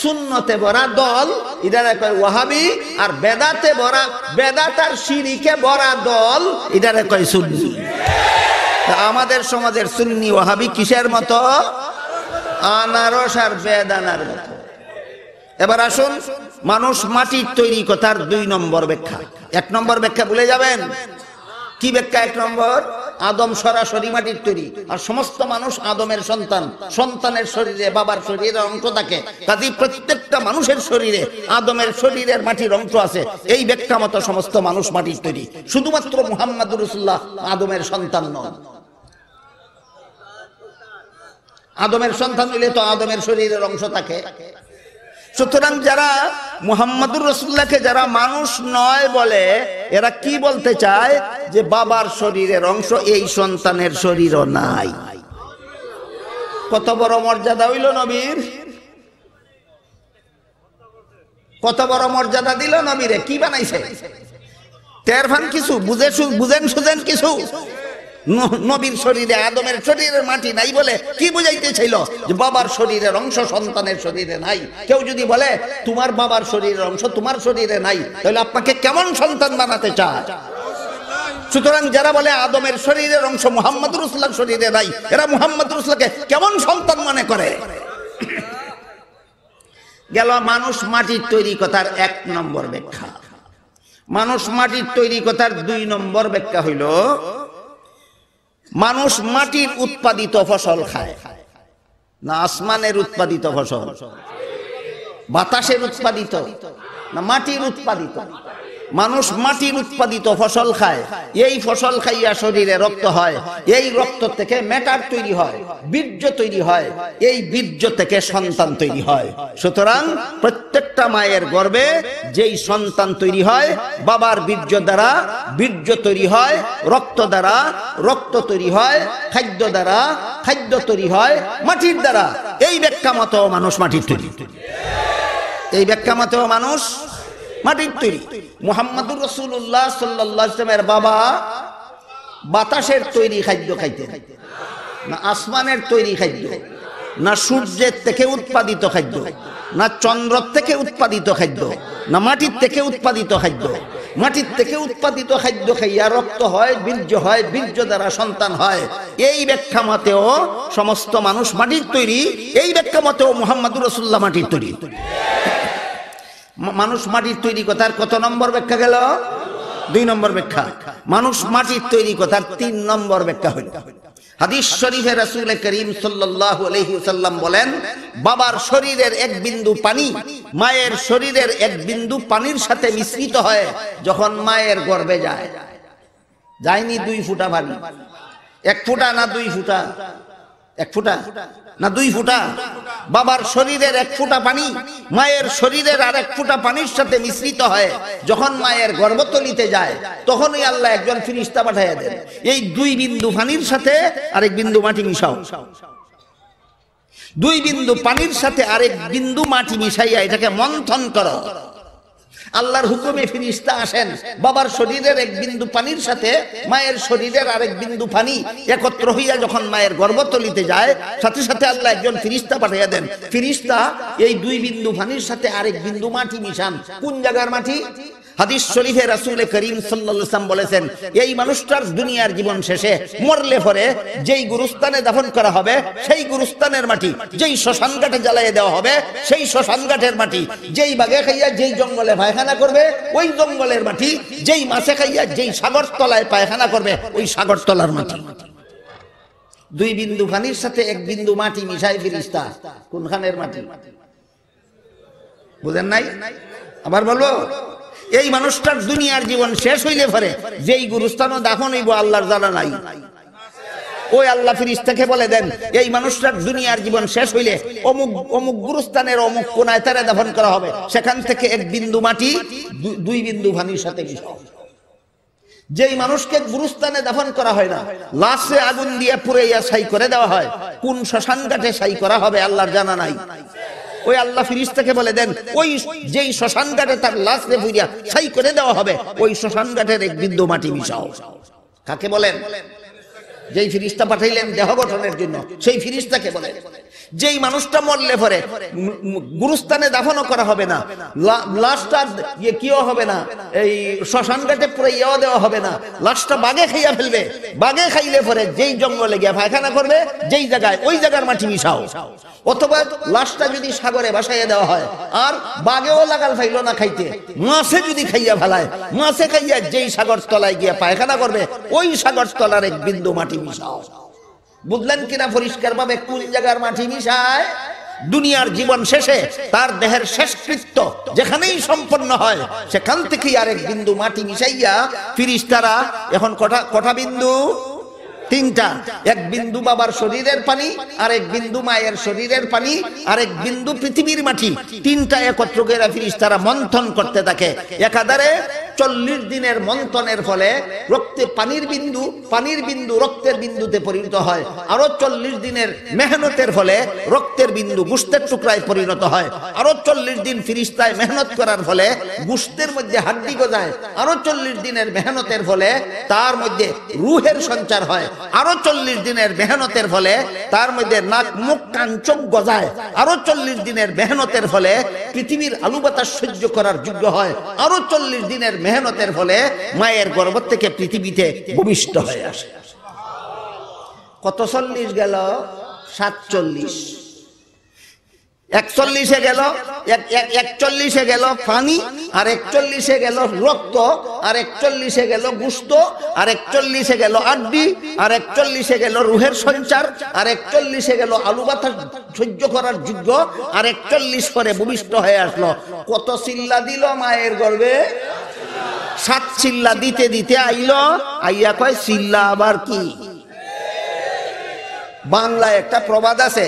শূন্যতে ভরা দল ইরারে কয় ওয়াহাবি আর বেদাতে ভরা বেদাতার সিঁড়িকে ভরা দল ইরারে কয় সুন্নি আমাদের সমাজের সুন্নি ওয়াহাবি কিসের মতো আনারস আর বেদানার মতো এবার আসুন মানুষ মাটির তৈরি কথার দুই নম্বর ব্যাখ্যা এক নম্বর ব্যাখ্যা ভুলে যাবেন কি ব্যাখ্যা এক নম্বর আদম সরাসরি মাটির তৈরি আর সমস্ত মানুষ আদমের সন্তান সন্তানের শরীরে বাবার শরীরে অংশ থাকে কাজে প্রত্যেকটা মানুষের শরীরে আদমের শরীরের মাটির অংশ আছে এই ব্যাখ্যা মতো সমস্ত মানুষ মাটির তৈরি শুধুমাত্র মুহাম্মদ রসুল্লাহ আদমের সন্তান নন আদমের সন্তান হইলে তো আদমের শরীরের অংশ থাকে সুতরাং যারা মুহাম্মদুর রসুল্লাহকে যারা মানুষ নয় বলে এরা কি বলতে চায় যে বাবার শরীরের অংশ এই সন্তানের শরীরও নাই কত বড় মর্যাদা হইল নবীর কত বড় মর্যাদা দিল নবীরে কি বানাইছে টের ফান কিছু বুঝে বুঝেন সুজেন কিছু নবীর শরীরে আদমের শরীরে মাটি নাই বলে কি বুঝাইতে ছিল যে বাবার শরীরের অংশ সন্তানের শরীরে নাই কেউ যদি বলে তোমার বাবার শরীরের অংশ তোমার শরীরে নাই তাহলে আপনাকে কেমন সন্তান বানাতে চায় সুতরাং যারা বলে আদমের শরীরের অংশ মোহাম্মদ রুসলার শরীরে নাই এরা মোহাম্মদ রুসলাকে কেমন সন্তান মনে করে গেল মানুষ মাটির তৈরি কথার এক নম্বর ব্যাখ্যা মানুষ মাটির তৈরি কথার দুই নম্বর ব্যাখ্যা হইল মানুষ মাটির উৎপাদিত ফসল খায় না আসমানের উৎপাদিত ফসল বাতাসের উৎপাদিত না মাটির উৎপাদিত মানুষ মাটির উৎপাদিত ফসল খায় এই ফসল খাইয়া শরীরে রক্ত হয় এই রক্ত থেকে মেটার তৈরি হয় বীর্য তৈরি হয় এই বীর্য থেকে সন্তান তৈরি হয় সুতরাং প্রত্যেকটা মায়ের গর্বে যেই সন্তান তৈরি হয় বাবার বীর্য দ্বারা বীর্য তৈরি হয় রক্ত দ্বারা রক্ত তৈরি হয় খাদ্য দ্বারা খাদ্য তৈরি হয় মাটির দ্বারা এই ব্যাখ্যা মতো মানুষ মাটির তৈরি এই ব্যাখ্যা মতো মানুষ মাটির তৈরি মোহাম্মদুর রসুল্লাহ সাল্লাহ ইসলামের বাবা বাতাসের তৈরি খাদ্য খাইতেন না আসমানের তৈরি খাদ্য না সূর্যের থেকে উৎপাদিত খাদ্য না চন্দ্র থেকে উৎপাদিত খাদ্য না মাটির থেকে উৎপাদিত খাদ্য মাটির থেকে উৎপাদিত খাদ্য খাইয়া রক্ত হয় বীর্য হয় বীর্য দ্বারা সন্তান হয় এই ব্যাখ্যা মতেও সমস্ত মানুষ মাটির তৈরি এই ব্যাখ্যা মতেও মোহাম্মদুর রসুল্লাহ মাটির তৈরি মানুষ মাটির তৈরি কথার কত নম্বর ব্যাখ্যা গেল দুই নম্বর ব্যাখ্যা মানুষ মাটির তৈরি কথার তিন নম্বর ব্যাখ্যা হইল হাদিস শরীফে রাসুল করিম সাল্লাম বলেন বাবার শরীরের এক বিন্দু পানি মায়ের শরীরের এক বিন্দু পানির সাথে মিশ্রিত হয় যখন মায়ের গর্বে যায় যায়নি দুই ফুটা পানি এক ফুটা না দুই ফুটা এক ফুটা না দুই ফুটা বাবার শরীরের এক ফুটা পানি মায়ের শরীরের আর এক ফুটা পানির সাথে মিশ্রিত হয় যখন মায়ের গর্ভতলিতে যায় তখনই আল্লাহ একজন ফিরিস্তা পাঠাইয়া দেন এই দুই বিন্দু পানির সাথে আরেক বিন্দু মাটি মিশাও দুই বিন্দু পানির সাথে আরেক বিন্দু মাটি মিশাইয়া এটাকে মন্থন করো আল্লাহর হুকুমে ফিরিস্তা আসেন বাবার শরীরের এক বিন্দু পানির সাথে মায়ের শরীরের আরেক বিন্দু পানি একত্র হইয়া যখন মায়ের গর্ভতলিতে যায় সাথে সাথে আল্লাহ একজন ফিরিস্তা পাঠাইয়া দেন ফিরিস্তা এই দুই বিন্দু পানির সাথে আরেক বিন্দু মাটি মিশান কোন জায়গার মাটি হাদিস শরীফে রাসুলে করিম সাল্লাম বলেছেন এই মানুষটার দুনিয়ার জীবন শেষে মরলে পরে যেই গুরুস্থানে দাফন করা হবে সেই গুরুস্থানের মাটি যেই শ্মশান ঘাটে জ্বালিয়ে দেওয়া হবে সেই শ্মশান ঘাটের মাটি যেই বাঘে খাইয়া যেই জঙ্গলে পায়খানা করবে ওই জঙ্গলের মাটি যেই মাছে খাইয়া যেই সাগর তলায় পায়খানা করবে ওই সাগর তলার মাটি দুই বিন্দু পানির সাথে এক বিন্দু মাটি মিশাই ফিরিস্তা কোনখানের মাটি বুঝেন নাই আবার বলবো এই মানুষটার দুনিয়ার জীবন শেষ হইলে পরে যেই গুরুস্থানও দাফন হইব আল্লাহর জানা নাই ওই আল্লাহ ফিরিস থেকে বলে দেন এই মানুষটার দুনিয়ার জীবন শেষ হইলে অমুক অমুক গুরুস্থানের অমুক কোনায় তারা দাফন করা হবে সেখান থেকে এক বিন্দু মাটি দুই বিন্দু ভানির সাথে মিশে যেই মানুষকে গুরুস্থানে দাফন করা হয় না লাশে আগুন দিয়ে পুরে ইয়া সাই করে দেওয়া হয় কোন শ্মশান ঘাটে সাই করা হবে আল্লাহর জানা নাই ওই আল্লাহ ফিরিস্তাকে বলে দেন ওই যেই শ্মশান ঘাটে তার লাশ রে ভুইয়া সাই করে দেওয়া হবে ওই শ্মশান ঘাটের এক বিন্দু মাটি মিশাও কাকে বলেন যেই ফিরিস্তা পাঠাইলেন দেহ গঠনের জন্য সেই ফিরিস্তাকে বলেন যেই মানুষটা মরলে পরে গুরুস্থানে দাফনও করা হবে না লাশটা ইয়ে কিও হবে না এই শ্মশান ঘাটে পুরো ইয়াও দেওয়া হবে না লাশটা বাগে খাইয়া ফেলবে বাগে খাইলে পরে যেই জঙ্গলে গিয়া পায়খানা করবে যেই জায়গায় ওই জায়গার মাটি মিশাও অথবা লাশটা যদি সাগরে বাসাইয়া দেওয়া হয় আর বাগেও লাগাল ফাইল না খাইতে মাছে যদি খাইয়া ফেলায় মাছে খাইয়া যেই সাগর তলায় গিয়া পায়খানা করবে ওই সাগর তলার এক বিন্দু মাটি মিশাও বুঝলেন কিনা পরিষ্কার ভাবে কোন জায়গার মাটি মিশায় দুনিয়ার জীবন শেষে তার দেহের শেষকৃত্য যেখানেই সম্পন্ন হয় সেখান থেকে আরেক বিন্দু মাটি মিশাইয়া ফিরিস তারা এখন কটা কটা বিন্দু তিনটা এক বিন্দু বাবার শরীরের পানি আর এক বিন্দু মায়ের শরীরের পানি আর এক বিন্দু পৃথিবীর মাটি তিনটা একত্র গেরা ফিরিস তারা মন্থন করতে থাকে একাধারে চল্লিশ দিনের মন্থনের ফলে রক্তে পানির বিন্দু পানির বিন্দু রক্তের বিন্দুতে পরিণত হয় আরো চল্লিশ দিনের মেহনতের ফলে রক্তের বিন্দু গুস্তের টুকরায় পরিণত হয় আরো চল্লিশ দিন ফিরিস্তায় মেহনত করার ফলে গুস্তের মধ্যে হাড্ডি গজায় আরো চল্লিশ দিনের মেহনতের ফলে তার মধ্যে রুহের সঞ্চার হয় আরো চল্লিশ দিনের মেহনতের ফলে তার মধ্যে নাক মুখ কান চোখ গজায় আরো চল্লিশ দিনের মেহনতের ফলে পৃথিবীর আলু বাতাস সহ্য করার যোগ্য হয় আরো চল্লিশ দিনের মেহনতের ফলে মায়ের গর্ব থেকে পৃথিবীতে ভূমিষ্ঠ হয়ে আসে কত চল্লিশ গেল সাতচল্লিশ একচল্লিশে গেল একচল্লিশে গেল পানি আর একচল্লিশে গেল রক্ত আর একচল্লিশে গেল গুস্ত আর একচল্লিশে গেল আড্ডি আর একচল্লিশে গেল রুহের সঞ্চার আর একচল্লিশে গেল আলু বাতাস সহ্য করার যোগ্য আর একচল্লিশ পরে ভূমিষ্ঠ হয়ে আসলো কত চিল্লা দিল মায়ের গর্বে সাত চিল্লা দিতে দিতে আইলো আইয়া কয় চিল্লা আবার কি বাংলায় একটা প্রবাদ আছে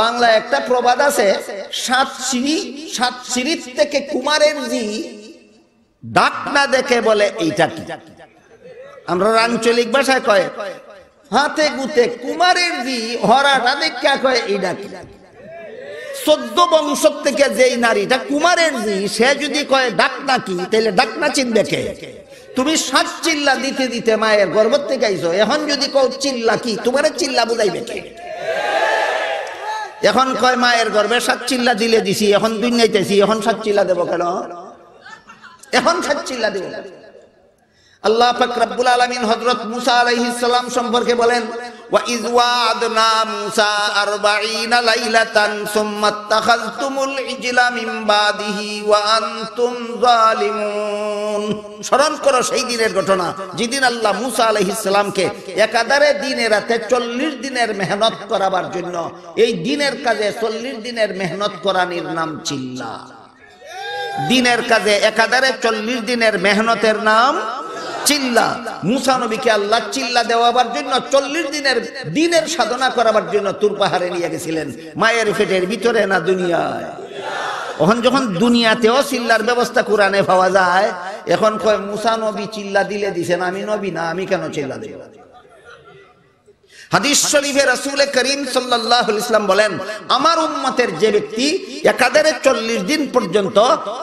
বাংলায় একটা প্রবাদ আছে সাত সিঁড়ি সাত সিঁড়ির থেকে কুমারের জি ডাক না দেখে বলে এইটা কি আমরা আঞ্চলিক ভাষায় কয় হাতে গুতে কুমারের জি হরাটা দেখা কয় এইটা কি সদ্য বংশ থেকে যেই নারীটা কুমারের জি সে যদি কয় ডাক নাকি তাহলে ডাক না চিনবে কে তুমি সাত চিল্লা দিতে দিতে মায়ের গর্ব থেকে আইছো এখন যদি কও চিল্লা কি তোমার চিল্লা বুঝাইবে কে এখন কয় মায়ের গর্বে সাত চিল্লা দিলে দিছি এখন দুই নাইতেছি এখন সাত চিল্লা দেবো কেন এখন সাত চিল্লা দেবো আল্লাহ ফাকরাবুল আলমিন আলাইহিস সালাম সম্পর্কে বলেন স্মরণ করো সেই দিনের ঘটনা যেদিন আল্লাহ একাধারে দিনে রাতে চল্লিশ দিনের মেহনত করাবার জন্য এই দিনের কাজে চল্লিশ দিনের মেহনত করানির নাম চিল্লা দিনের কাজে একাধারে চল্লিশ দিনের মেহনতের নাম চিল্লা মুসা নবীকে আল্লাহ চিল্লা দেওয়াবার জন্য চল্লিশ দিনের দিনের সাধনা করাবার জন্য তুর পাহাড়ে নিয়ে গেছিলেন মায়ের পেটের ভিতরে না দুনিয়ায় ওখান যখন দুনিয়াতেও চিল্লার ব্যবস্থা কোরআনে পাওয়া যায় এখন কয় মুসা নবী চিল্লা দিলে দিছেন আমি নবী না আমি কেন চিল্লা দিলাম হাদিস শরীফে রাসূল করিম সাল্লাল্লাহু ইসলাম বলেন আমার উম্মতের যে ব্যক্তি একাধারে 40 দিন পর্যন্ত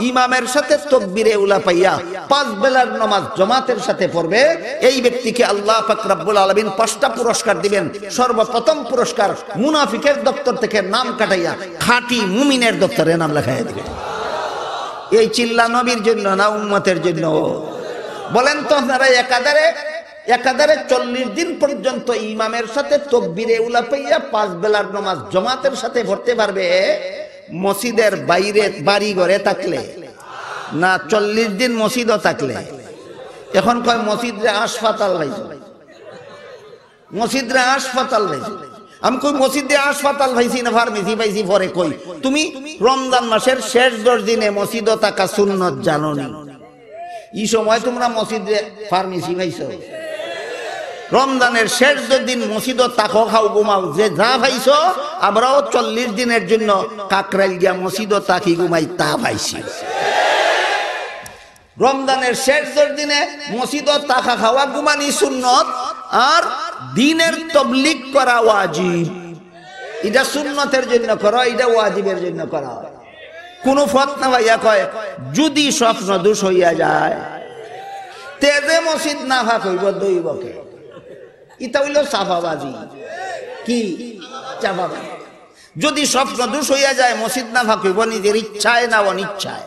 ইমামের সাথে তাকবীরে উলা পাইয়া পাঁচ বেলার নামাজ জামাতের সাথে পড়বে এই ব্যক্তিকে আল্লাহ পাক রব্বুল আলামিন পাঁচটা পুরস্কার দিবেন সর্বপ্রথম পুরস্কার মুনাফিকের দপ্তর থেকে নাম কাটাইয়া খাঁটি মুমিনের দপ্তরে নাম লেখাইয়া দিবেন এই চিল্লা নবীর জন্য না উম্মতের জন্য বলেন তো আপনারা একাদারে একাধারে চল্লিশ দিন পর্যন্ত ইমামের সাথে তকবিরে উলা পাইয়া পাঁচ বেলার নমাজ জমাতের সাথে ভরতে পারবে মসজিদের বাইরে বাড়ি ঘরে থাকলে না চল্লিশ দিন মসজিদও থাকলে এখন কয় রে হাসপাতাল মসজিদ রে হাসপাতাল আমি কই মসজিদে হাসপাতাল ভাইছি না ফার্মেসি ভাইছি পরে কই তুমি রমজান মাসের শেষ দশ দিনে মসজিদও থাকা সুন্নত জানো না এই সময় তোমরা মসজিদে ফার্মেসি ভাইছো রমজানের শেষ দিন মসজিদ তাকো খাও ঘুমাও যে যা ভাইছ আমরাও চল্লিশ দিনের জন্য কাকরাইল গিয়া মসজিদ তাকি ঘুমাই তা ভাইছি রমজানের শেষ দিনে মসজিদ তাকা খাওয়া ঘুমানি সুন্নত আর দিনের তবলিক করা ওয়াজিব এটা সুন্নতের জন্য করো এটা ওয়াজিবের জন্য করা কোন ফতনা ভাইয়া কয় যদি স্বপ্ন দোষ হইয়া যায় তেজে মসজিদ না ভাগ হইব দৈবকে এটা হইল সাফাবাজি কি চাফাবাজি যদি স্বপ্ন সদুষ হইয়া যায় মসজিদ না ফাঁকিব নিজের ইচ্ছায় না অনিচ্ছায়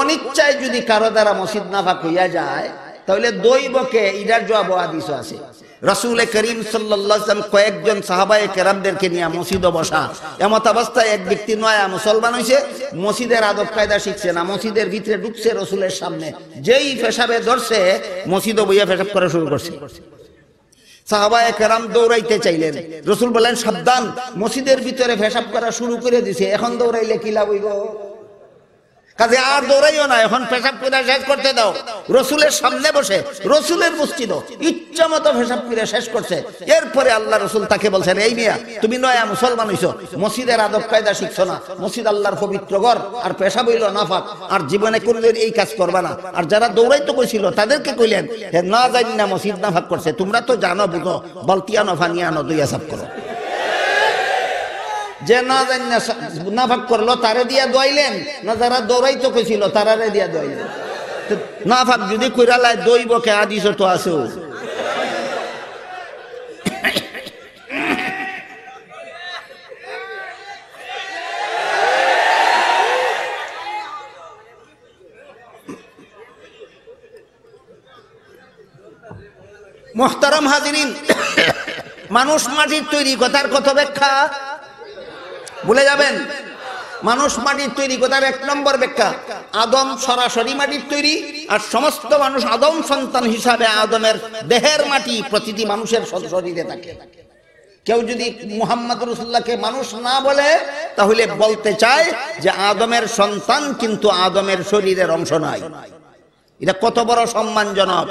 অনিচ্ছায় যদি কারো দ্বারা মসজিদ না ফাঁক হইয়া যায় তাহলে দৈবকে ইডার জবাব আদিস আছে রসুল করিম সাল্লাম কয়েকজন সাহাবায় কেরামদেরকে নিয়ে মসজিদ বসা এমত অবস্থায় এক ব্যক্তি নয়া মুসলমান হয়েছে মসজিদের আদব কায়দা শিখছে না মসজিদের ভিতরে ঢুকছে রসুলের সামনে যেই ফেসাবে ধরছে মসজিদও বইয়া ফেসাব করা শুরু করছে সাহাবায় একরাম দৌড়াইতে চাইলেন রসুল বলেন সাবধান মসজিদের ভিতরে ভেসাব করা শুরু করে দিছে এখন দৌড়াইলে কি লাভ হইব কাজে আর দৌড়াইও না এখন পেশাব পিড়া শেষ করতে দাও রসুলের সামনে বসে রসুলের মসজিদ ইচ্ছা মতো পেশাব পিড়া শেষ করছে এরপরে আল্লাহ রসুল তাকে বলছেন এই মিয়া তুমি নয়া মুসলমান হইছো মসজিদের আদব কায়দা শিখছো না মসজিদ আল্লাহর পবিত্র ঘর আর পেশাব হইল নাফাক আর জীবনে কোনোদিন এই কাজ করবা না আর যারা দৌড়াইতে কইছিল তাদেরকে কইলেন না জানি না মসজিদ নাফাক করছে তোমরা তো জানো বুঝো নিয়ে আনো দুই আসাব করো যে না জান নাফাক করলো তারে দিয়া দোয়াইলেন না যারা দৌড়াই তো কেছিল তারারে দিয়া দোয়াইলেন নাফাক যদি কইরালায় দইব কে আদিস তো আছেও মোহতারম হাজিরিন মানুষ মাটির তৈরি কথার কত ব্যাখ্যা ভুলে যাবেন মানুষ মাটির তৈরি কোথায় এক নম্বর ব্যাখ্যা আদম সরাসরি মাটির তৈরি আর সমস্ত মানুষ আদম সন্তান হিসাবে আদমের দেহের মাটি প্রতিটি মানুষের শরীরে থাকে কেউ যদি মুহাম্মদ রসুল্লাহকে মানুষ না বলে তাহলে বলতে চায় যে আদমের সন্তান কিন্তু আদমের শরীরের অংশ নয় এটা কত বড় সম্মানজনক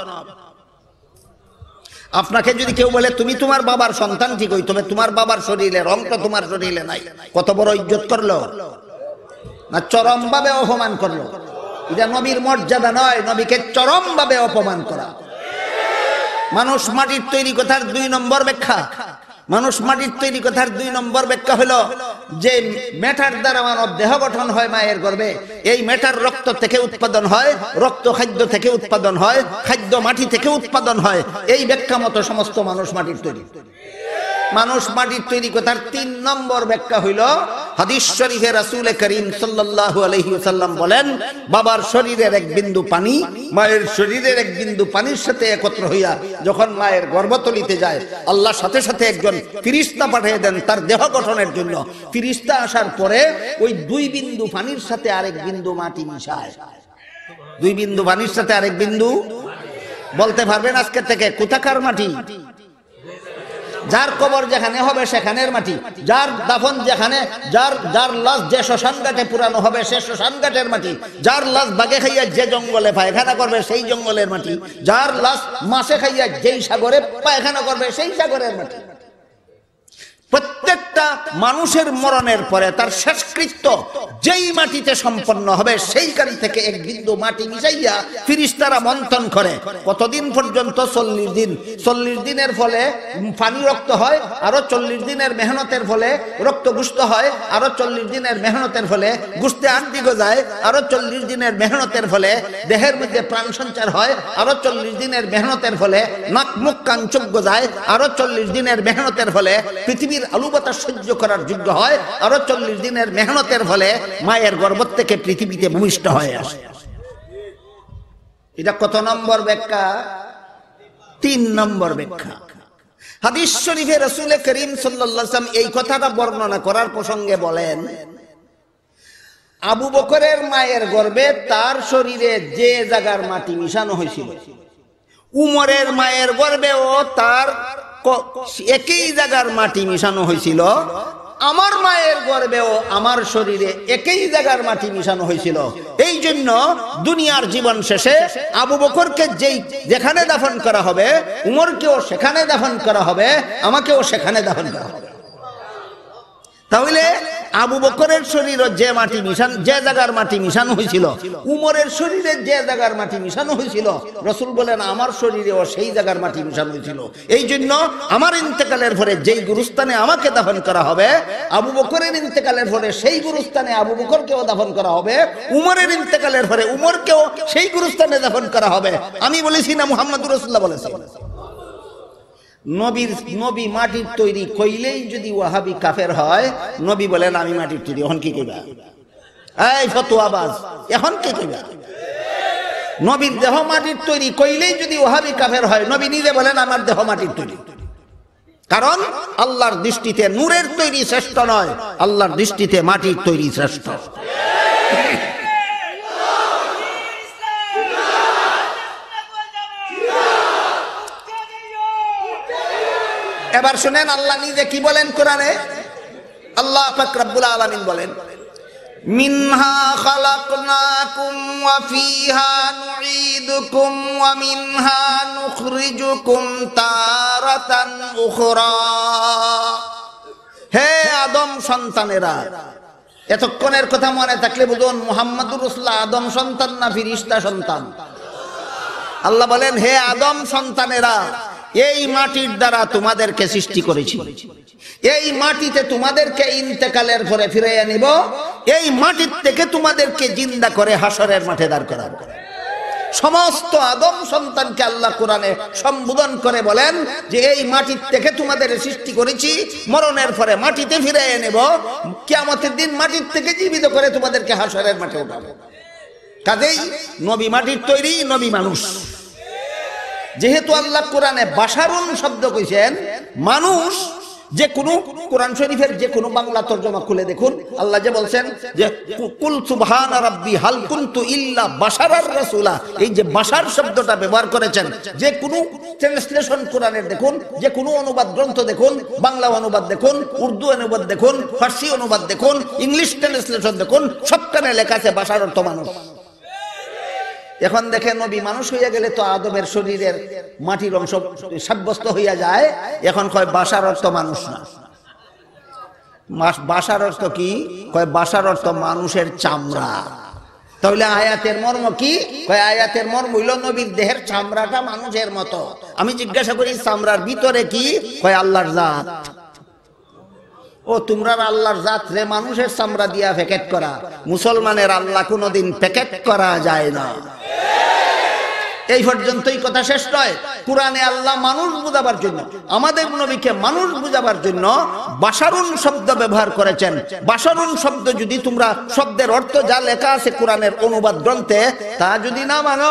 আপনাকে যদি কেউ বলে তুমি তোমার বাবার সন্তান ঠিক হই তুমি তোমার বাবার শরীরে রংটা তোমার শরীরে নাই কত বড় ইজ্জত করলো না চরমভাবে অপমান করলো এটা নবীর মর্যাদা নয় নবীকে চরমভাবে অপমান করা মানুষ মাটির তৈরি কথার দুই নম্বর ব্যাখ্যা মানুষ মাটির তৈরি কথার দুই নম্বর ব্যাখ্যা হলো যে মেটার দ্বারা মানব দেহ গঠন হয় মায়ের গর্ভে এই মেটার রক্ত থেকে উৎপাদন হয় রক্ত খাদ্য থেকে উৎপাদন হয় খাদ্য মাটি থেকে উৎপাদন হয় এই ব্যাখ্যা মতো সমস্ত মানুষ মাটির তৈরি মানুষ মাটির তৈরি কথার তিন নম্বর ব্যাখ্যা হইল হাদিস শরীফে রাসুল করিম সাল্লাহ আলহিউসাল্লাম বলেন বাবার শরীরের এক বিন্দু পানি মায়ের শরীরের এক বিন্দু পানির সাথে একত্র হইয়া যখন মায়ের গর্ভতলিতে যায় আল্লাহ সাথে সাথে একজন ফিরিস্তা পাঠিয়ে দেন তার দেহ গঠনের জন্য ফিরিস্তা আসার পরে ওই দুই বিন্দু পানির সাথে আরেক বিন্দু মাটি মিশায় দুই বিন্দু পানির সাথে আরেক বিন্দু বলতে পারবেন আজকে থেকে কোথাকার মাটি যার কবর যেখানে হবে সেখানের মাটি যার দাফন যেখানে যার যার লাশ যে শ্মশান ঘাটে পুরানো হবে সে শ্মশান ঘাটের মাটি যার লাশ বাগে খাইয়া যে জঙ্গলে পায়খানা করবে সেই জঙ্গলের মাটি যার লাশ মাসে খাইয়া যেই সাগরে পায়খানা করবে সেই সাগরের মাটি প্রত্যেকটা মানুষের মরণের পরে তার শেষকৃত্য যেই মাটিতে সম্পন্ন হবে সেইখান থেকে এক বিন্দু মাটি মিশাইয়া ফিরিস্তারা মন্থন করে কতদিন পর্যন্ত চল্লিশ দিন চল্লিশ দিনের ফলে পানি রক্ত হয় আরো চল্লিশ দিনের মেহনতের ফলে রক্ত গুস্ত হয় আরো চল্লিশ দিনের মেহনতের ফলে গুস্তে আন্দিগো যায় আরো চল্লিশ দিনের মেহনতের ফলে দেহের মধ্যে প্রাণ সঞ্চার হয় আরো চল্লিশ দিনের মেহনতের ফলে নাক মুখ কাঞ্চ যায় আরো চল্লিশ দিনের মেহনতের ফলে পৃথিবীর পৃথিবীর আলু বাতাস সহ্য করার যোগ্য হয় আরো চল্লিশ দিনের মেহনতের ফলে মায়ের গর্ব থেকে পৃথিবীতে ভূমিষ্ঠ হয়ে আসে এটা কত নম্বর ব্যাখ্যা তিন নম্বর ব্যাখ্যা হাদিস শরীফে রসুল করিম সাল্লাম এই কথাটা বর্ণনা করার প্রসঙ্গে বলেন আবু বকরের মায়ের গর্বে তার শরীরে যে জায়গার মাটি মিশানো হয়েছিল উমরের মায়ের গর্বেও তার একই জায়গার মাটি মিশানো হয়েছিল আমার মায়ের গর্বেও আমার শরীরে একই জায়গার মাটি মিশানো হয়েছিল এই জন্য দুনিয়ার জীবন শেষে আবু বকরকে যেই যেখানে দাফন করা হবে উমরকেও সেখানে দাফন করা হবে আমাকেও সেখানে দাফন করা হবে তাহলে আবু বকরের শরীর যে মাটি মিশান যে জায়গার মাটি মিশানো হয়েছিল উমরের শরীরে যে জায়গার মাটি মিশানো হয়েছিল রসুল বলেন আমার শরীরেও সেই জায়গার মাটি মিশানো হয়েছিল এই জন্য আমার ইন্তেকালের ফলে যেই গুরুস্থানে আমাকে দাফন করা হবে আবু বকরের ইন্তেকালের ফলে সেই গুরুস্থানে আবু বকরকেও দাফন করা হবে উমরের ইন্তেকালের পরে উমরকেও সেই গুরুস্থানে দাফন করা হবে আমি বলেছি না মোহাম্মদুর রসুল্লাহ বলেছে নবীর নবী মাটির তৈরি কইলেই যদি ওয়াহাবি কাফের হয় নবী বলেন আমি মাটির তৈরি এখন কি কইবা এই আবাস এখন কি কইবা নবীর দেহ মাটির তৈরি কইলেই যদি ওহাবি কাফের হয় নবী নিজে বলেন আমার দেহ মাটির তৈরি কারণ আল্লাহর দৃষ্টিতে নূরের তৈরি শ্রেষ্ঠ নয় আল্লাহর দৃষ্টিতে মাটির তৈরি শ্রেষ্ঠ এবার শুনেন আল্লাহ নিজে কি বলেন কোরআনে আল্লাহ ফাকরাবুল আলমিন বলেন মিনহা মিনহা হে আদম সন্তানেরা এতক্ষণের কথা মনে থাকলে বুঝুন মোহাম্মদুর আদম সন্তান না ফিরিস্তা সন্তান আল্লাহ বলেন হে আদম সন্তানেরা এই মাটির দ্বারা তোমাদেরকে সৃষ্টি করেছি এই মাটিতে তোমাদেরকে ইন্তেকালের ঘরে ফিরে আনিব এই মাটির থেকে তোমাদেরকে জিন্দা করে হাসরের মাঠে দাঁড় করার সমস্ত আদম সন্তানকে আল্লাহ কোরআনে সম্বোধন করে বলেন যে এই মাটির থেকে তোমাদের সৃষ্টি করেছি মরণের পরে মাটিতে ফিরে নেব কেমতের দিন মাটির থেকে জীবিত করে তোমাদেরকে হাসরের মাঠে উঠাবো কাজেই নবী মাটির তৈরি নবী মানুষ যেহেতু আল্লাহ কোরআনে বাসারুন শব্দ কইছেন মানুষ যে কোন কোরআন শরীফের যে কোনো বাংলা তর্জমা খুলে দেখুন আল্লাহ যে বলছেন যে কুল সুবহান রাব্বি হাল কুনতু ইল্লা বাশারার রাসূলা এই যে বাশার শব্দটা ব্যবহার করেছেন যে কোন ট্রান্সলেশন কোরআনের দেখুন যে কোন অনুবাদ গ্রন্থ দেখুন বাংলা অনুবাদ দেখুন উর্দু অনুবাদ দেখুন ফার্সি অনুবাদ দেখুন ইংলিশ ট্রান্সলেশন দেখুন সবখানে লেখা আছে বাশার অর্থ মানুষ এখন দেখে নবী মানুষ হইয়া গেলে তো আদমের শরীরের মাটির অংশ সাব্যস্ত হইয়া যায় এখন কয় বাসার অর্থ মানুষ না বাসার অর্থ কি কয় বাসার অর্থ মানুষের চামড়া তাহলে আয়াতের মর্ম কি আয়াতের মর্ম হইল নবীর দেহের চামড়াটা মানুষের মতো আমি জিজ্ঞাসা করি চামড়ার ভিতরে কি কয় আল্লাহর জাত ও তোমরা আল্লাহর জাতরে মানুষের চামড়া দিয়া প্যাকেট করা মুসলমানের আল্লাহ কোনোদিন প্যাকেট করা যায় না এই পর্যন্তই কথা শেষ নয় কোরআনে আল্লাহ মানুষ বুঝাবার জন্য আমাদের নবীকে মানুষ বুঝাবার জন্য বাসারুন শব্দ ব্যবহার করেছেন বাসারুন শব্দ যদি তোমরা শব্দের অর্থ যা লেখা আছে কোরআনের অনুবাদ গ্রন্থে তা যদি না মানো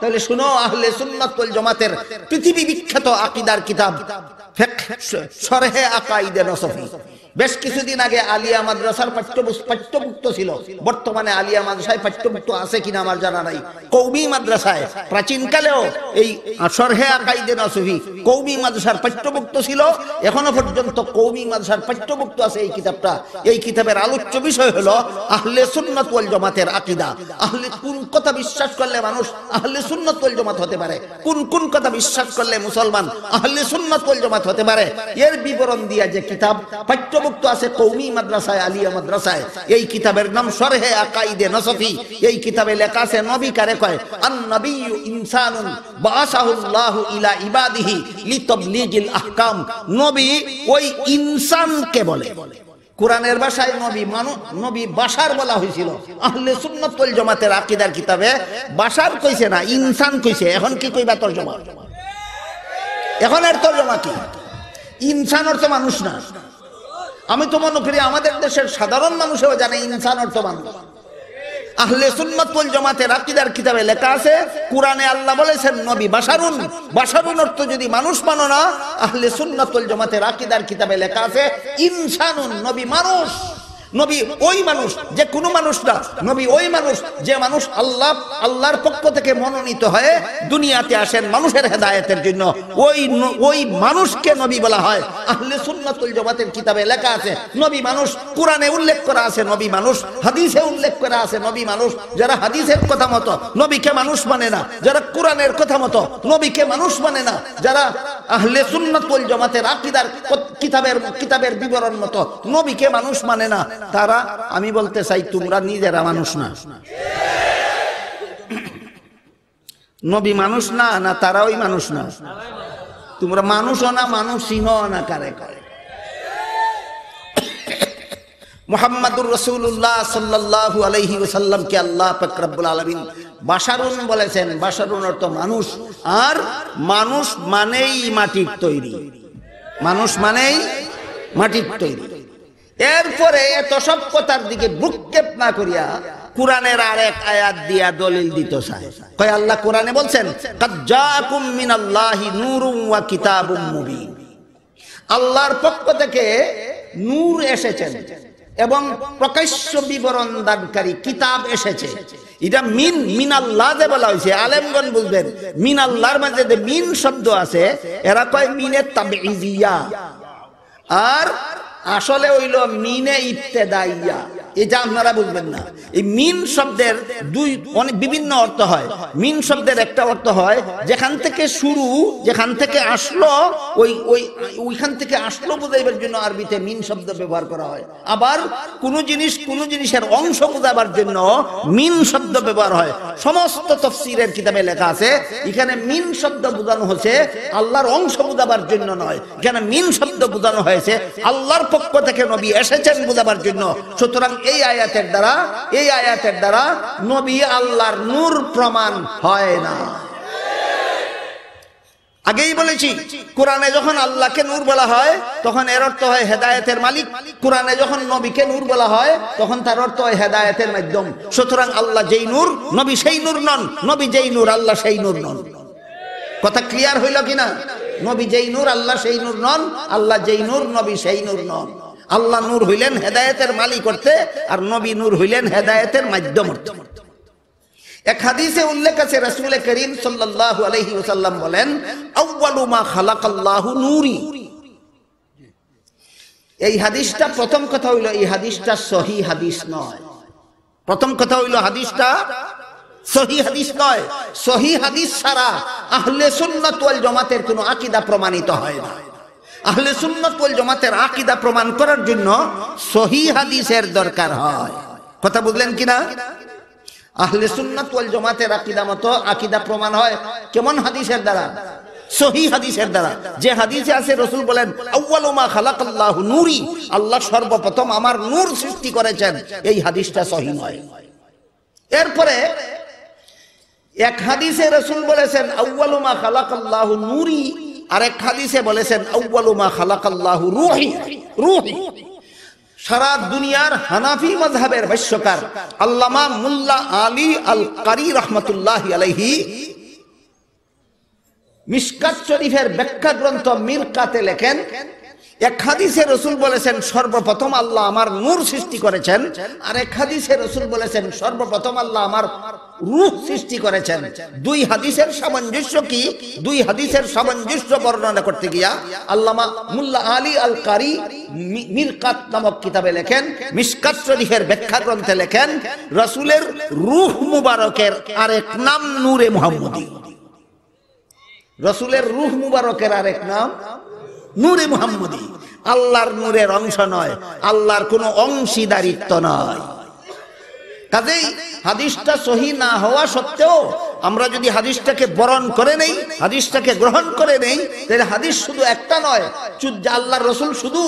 তাহলে শুনো আহলে সুন্নাত ওয়াল জামাতের পৃথিবী বিখ্যাত আকীদার কিতাব শরহে আকাইদে নসফি বেশ কিছুদিন আগে আলিয়া মাদ্রাসার পাঠ্যভুক্ত ছিল বর্তমানে আলিয়া মাদ্রাসায় পাঠ্যভুক্ত আছে কিনা আমার জানা নাই কৌমি মাদ্রাসায় প্রাচীনকালেও এই সরহে আকাইদে নসফি কৌমি মাদ্রাসার পাঠ্যভুক্ত ছিল এখনো পর্যন্ত কৌমি মাদ্রাসার পাঠ্যভুক্ত আছে এই কিতাবটা এই কিতাবের আলোচ্য বিষয় হলো আহলে সুন্নাত ওয়াল জামাতের আকীদা আহলে কোন কথা বিশ্বাস করলে মানুষ আহলে হতে পারে কোন কোন কথা বিশ্বাস করলে মুসলমান আহলে হতে পারে এর বিবরণ দিয়া যে কিতাব পাঠ্যভুক্ত আছে মাদ্রাসায় আলিয়া মাদ্রাসায় এই কিতাবের নাম সরহে আকাইদে নসফি এই কিতাবে লেখা আছে নবী কারে কয় আন নবিয়্যু ইনসানুন বাসাহুল্লাহু ইলা ইবাদিহি আহকাম নবী ওই ইনসানকে বলে কোরআনের ভাষায় নবী মানু নবী বাসার বলা হয়েছিল আহলে সুন্নতল জমাতের আকিদার কিতাবে বাসার কইছে না ইনসান কইছে এখন কি কইবা তর্জমা এখন এর তর্জমা কি ইনসান অর্থ মানুষ না আমি তো মনে করি আমাদের দেশের সাধারণ মানুষেও জানে ইনসান অর্থ মানুষ আহলে সুন্নতুল ওয়াল জামাতের কিতাবে লেখা আছে কোরআনে আল্লাহ বলেছেন নবী বাসারুন বাসারুন অর্থ যদি মানুষ মানো না আহলে সুন্নতুল ওয়াল জামাতের কিতাবে লেখা আছে ইনসানুন নবী মানুষ নবী ওই মানুষ যে কোন মানুষ না নবী ওই মানুষ যে মানুষ আল্লাহ আল্লাহর পক্ষ থেকে মনোনীত হয়ে দুনিয়াতে আসেন মানুষের হেদায়তের জন্য ওই ওই মানুষকে নবী বলা হয় আহলে সুন্নাতুল জামাতের কিতাবে লেখা আছে নবী মানুষ কোরআনে উল্লেখ করা আছে নবী মানুষ হাদিসে উল্লেখ করা আছে নবী মানুষ যারা হাদিসের কথা মতো নবীকে মানুষ মানে না যারা কোরআনের কথা মতো নবীকে মানুষ মানে না যারা আহলে সুন্নাতুল জামাতের আকীদার কিতাবের কিতাবের বিবরণ মতো নবীকে মানুষ মানে না তারা আমি বলতে চাই তোমরা নিজেরা মানুষ না নবী মানুষ না না তারা ওই মানুষ না তোমরা মানুষ না মানুষ সিংহ না কারে কারে মোহাম্মদুর রসুল্লাহ সাল্লাহ আলহি ওসাল্লামকে আল্লাহ ফকরাবুল আলমিন বাসারুন বলেছেন বাসারুন অর্থ মানুষ আর মানুষ মানেই মাটির তৈরি মানুষ মানেই মাটির তৈরি এরপরে এত সব কথার দিকে ভ্রুক্ষেপ না করিয়া কোরআনের আর এক আয়াত দিয়া দলিল দিত কয় আল্লাহ কোরআনে বলছেন ওয়া কিতাবুম মুবিন আল্লাহর পক্ষ থেকে নূর এসেছেন এবং প্রকাশ্য বিবরণ দানকারী কিতাব এসেছে এটা মিন মিন আল্লাহ যে বলা হয়েছে আলেমগন বুঝবেন মিন আল্লাহর মাঝে যে মিন শব্দ আছে এরা কয় মিনের তাবে আর আসলে হইল মিনে ইফতেদাইয়া এটা আপনারা বুঝবেন না এই মিন শব্দের দুই অনেক বিভিন্ন অর্থ হয় মিন শব্দের একটা অর্থ হয় যেখান থেকে শুরু যেখান থেকে আসলো ওই ওই ওইখান থেকে আসলো বোঝাইবার জন্য আরবিতে মিন শব্দ ব্যবহার করা হয় আবার কোন জিনিস কোন জিনিসের অংশ বোঝাবার জন্য মিন শব্দ ব্যবহার হয় সমস্ত তফসিরের কিতাবে লেখা আছে এখানে মিন শব্দ বোঝানো হচ্ছে আল্লাহর অংশ বোঝাবার জন্য নয় এখানে মিন শব্দ বোঝানো হয়েছে আল্লাহর পক্ষ থেকে নবী এসেছেন বোঝাবার জন্য সুতরাং এই আয়াতের দ্বারা এই আয়াতের দ্বারা নবী আল্লাহর নূর প্রমাণ হয় না আগেই বলেছি কোরআনে যখন আল্লাহকে নূর বলা হয় তখন এর অর্থ হয় হেদায়তের মালিক কোরআনে যখন নবীকে নূর বলা হয় তখন তার অর্থ হয় হেদায়তের মাধ্যম সুতরাং আল্লাহ যেই নূর নবী সেই নূর নন নবী যেই নূর আল্লাহ সেই নূর নন কথা ক্লিয়ার হইল কিনা নবী যেই নূর আল্লাহ সেই নূর নন আল্লাহ যেই নূর নবী সেই নূর নন আল্লাহ নূর হইলেন হেদায়েতের মালিক করতে আর নবী নূর হইলেন হেদায়েতের মাধ্যম এক হাদিসে উল্লেখ আছে এই হাদিসটা প্রথম কথা হইল এই হাদিসটা সহি হাদিস নয় প্রথম কথা হইল হাদিসটা সহি হাদিস নয় সহি হাদিস ছাড়া প্রমাণিত হয় না আহলে সুন্নত বল জমাতের আকিদা প্রমাণ করার জন্য সহি হাদিসের দরকার হয় কথা বুঝলেন কিনা আহলে বল জমাতের আকিদা মতো আকিদা প্রমাণ হয় কেমন হাদিসের দ্বারা সহি হাদিসের দ্বারা যে হাদিসে আছে রসুল বলেন আউ্বালুমা খালাক আল্লাহ নুরি আল্লাহ সর্বপ্রথম আমার নূর সৃষ্টি করেছেন এই হাদিসটা সহি নয় এরপরে এক হাদিসে রসুল বলেছেন আউ্বালুমা খালাক আল্লাহ নুরি আরেক হাদিসে বলেছেন আউ্বালুমা রুহি রুহি সারা দুনিয়ার হানাফি মজহাবের ভাষ্যকার আল্লামা মুল্লা আলী আল কারি রহমতুল্লাহ আলহি মিসকাত শরীফের ব্যাখ্যা গ্রন্থ মিরকাতে লেখেন এক হাদিসে রসুল বলেছেন সর্বপ্রথম আল্লাহ আমার নূর সৃষ্টি করেছেন আর এক হাদিসে রসুল বলেছেন সর্বপ্রথম আল্লাহ আমার রূপ সৃষ্টি করেছেন দুই হাদিসের সামঞ্জস্য কি দুই হাদিসের সামঞ্জস্য বর্ণনা করতে গিয়া আল্লামা মুল্লা আলী আল কারি মিরকাত নামক কিতাবে লেখেন মিসকাত শরীফের ব্যাখ্যা গ্রন্থে লেখেন রসুলের রূহ মুবারকের আরেক নাম নূরে মোহাম্মদী রসুলের রুহ মুবারকের আরেক নাম নূরে মুহাম্মদী আল্লাহর নূরের অংশ নয় আল্লাহর কোনো অংশীদারিত্ব নয় কাজেই হাদিসটা সহি না হওয়া সত্ত্বেও আমরা যদি হাদিসটাকে বরণ করে নেই হাদিসটাকে গ্রহণ করে নেই তাহলে হাদিস শুধু একটা নয় আল্লাহ রসুল শুধু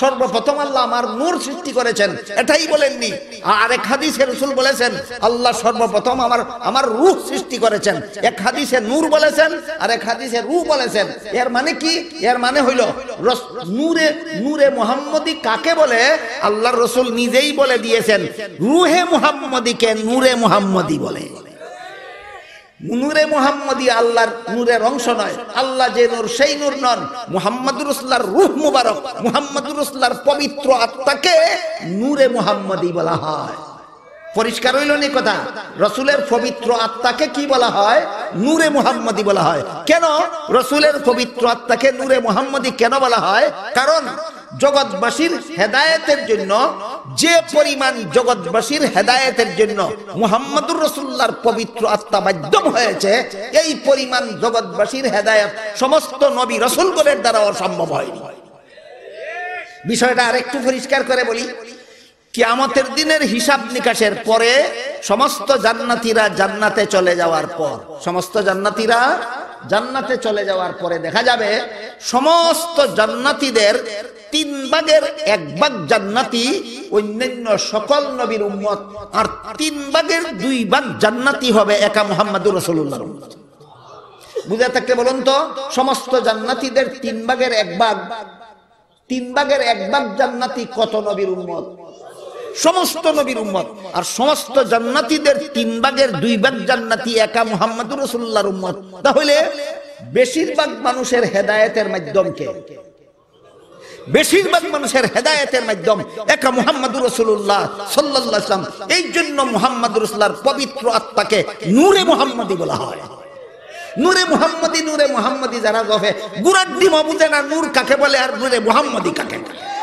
সর্বপ্রথম আল্লাহ আমার নূর সৃষ্টি করেছেন এটাই বলেননি আর এক হাদিসে রসুল বলেছেন আল্লাহ সর্বপ্রথম আমার আমার রুহ সৃষ্টি করেছেন এক হাদিসে নূর বলেছেন আর এক হাদিসে রু বলেছেন এর মানে কি এর মানে হইল নূরে নূরে মোহাম্মদি কাকে বলে আল্লাহ রসুল নিজেই বলে দিয়েছেন রুহে মোহাম্মদিকে নূরে মোহাম্মদি বলে নূরে মোহাম্মদী আল্লাহর নূরের অংশ নয় আল্লাহ যে নূর সেই নূর নন মুহাম্মদুর রসুল্লাহর রুহ মুবারক মুহাম্মদুর রসুল্লাহর পবিত্র আত্মাকে নূরে মোহাম্মদী বলা হয় পরিষ্কার হইল নি কথা রসুলের পবিত্র আত্মাকে কি বলা হয় নূরে মোহাম্মদি বলা হয় কেন রসুলের পবিত্র আত্মাকে নূরে মোহাম্মদি কেন বলা হয় কারণ জগৎবাসীর জন্য যে পরিমাণ জগৎবাসীর জন্য মুহাম্মদুর রসুল্লার পবিত্র আত্মা মাধ্যম হয়েছে এই পরিমাণ জগৎবাসীর সমস্ত নবী দ্বারা অসম্ভব হয়নি বিষয়টা আরেকটু পরিষ্কার করে বলি কিয়ামতের দিনের হিসাব নিকাশের পরে সমস্ত জান্নাতিরা জান্নাতে চলে যাওয়ার পর সমস্ত জান্নাতিরা জান্নাতে চলে যাওয়ার পরে দেখা যাবে সমস্ত জান্নাতিদের তিন বাগের এক বাগ জান্নাতি অন্যান্য সকল নবীর উম্মত আর তিন বাগের দুই ভাগ জান্নাতি হবে একা মোহাম্মদুর রসুল্লাহ বুঝে থাকলে বলুন তো সমস্ত জান্নাতিদের তিন ভাগের এক বাগ তিন ভাগের এক বাগ জান্নাতি কত নবীর উম্মত সমস্ত নবীর উম্মত আর সমস্ত জান্নাতিদের তিন ভাগের দুই ভাগ জান্নাতি একা মোহাম্মদুর রসুল্লাহর উম্মত তাহলে বেশিরভাগ মানুষের হেদায়েতের মাধ্যমকে বেশিরভাগ মানুষের হেদায়তের মাধ্যম একা মোহাম্মদ রসুল্লাহ সাল্লাম এই জন্য মোহাম্মদ রসুল্লাহর পবিত্র আত্মাকে নূরে মোহাম্মদী বলা হয় নূরে মোহাম্মদী নূরে মোহাম্মদী যারা গভে গুরাড্ডি মা না নূর কাকে বলে আর নূরে মোহাম্মদী কাকে বলে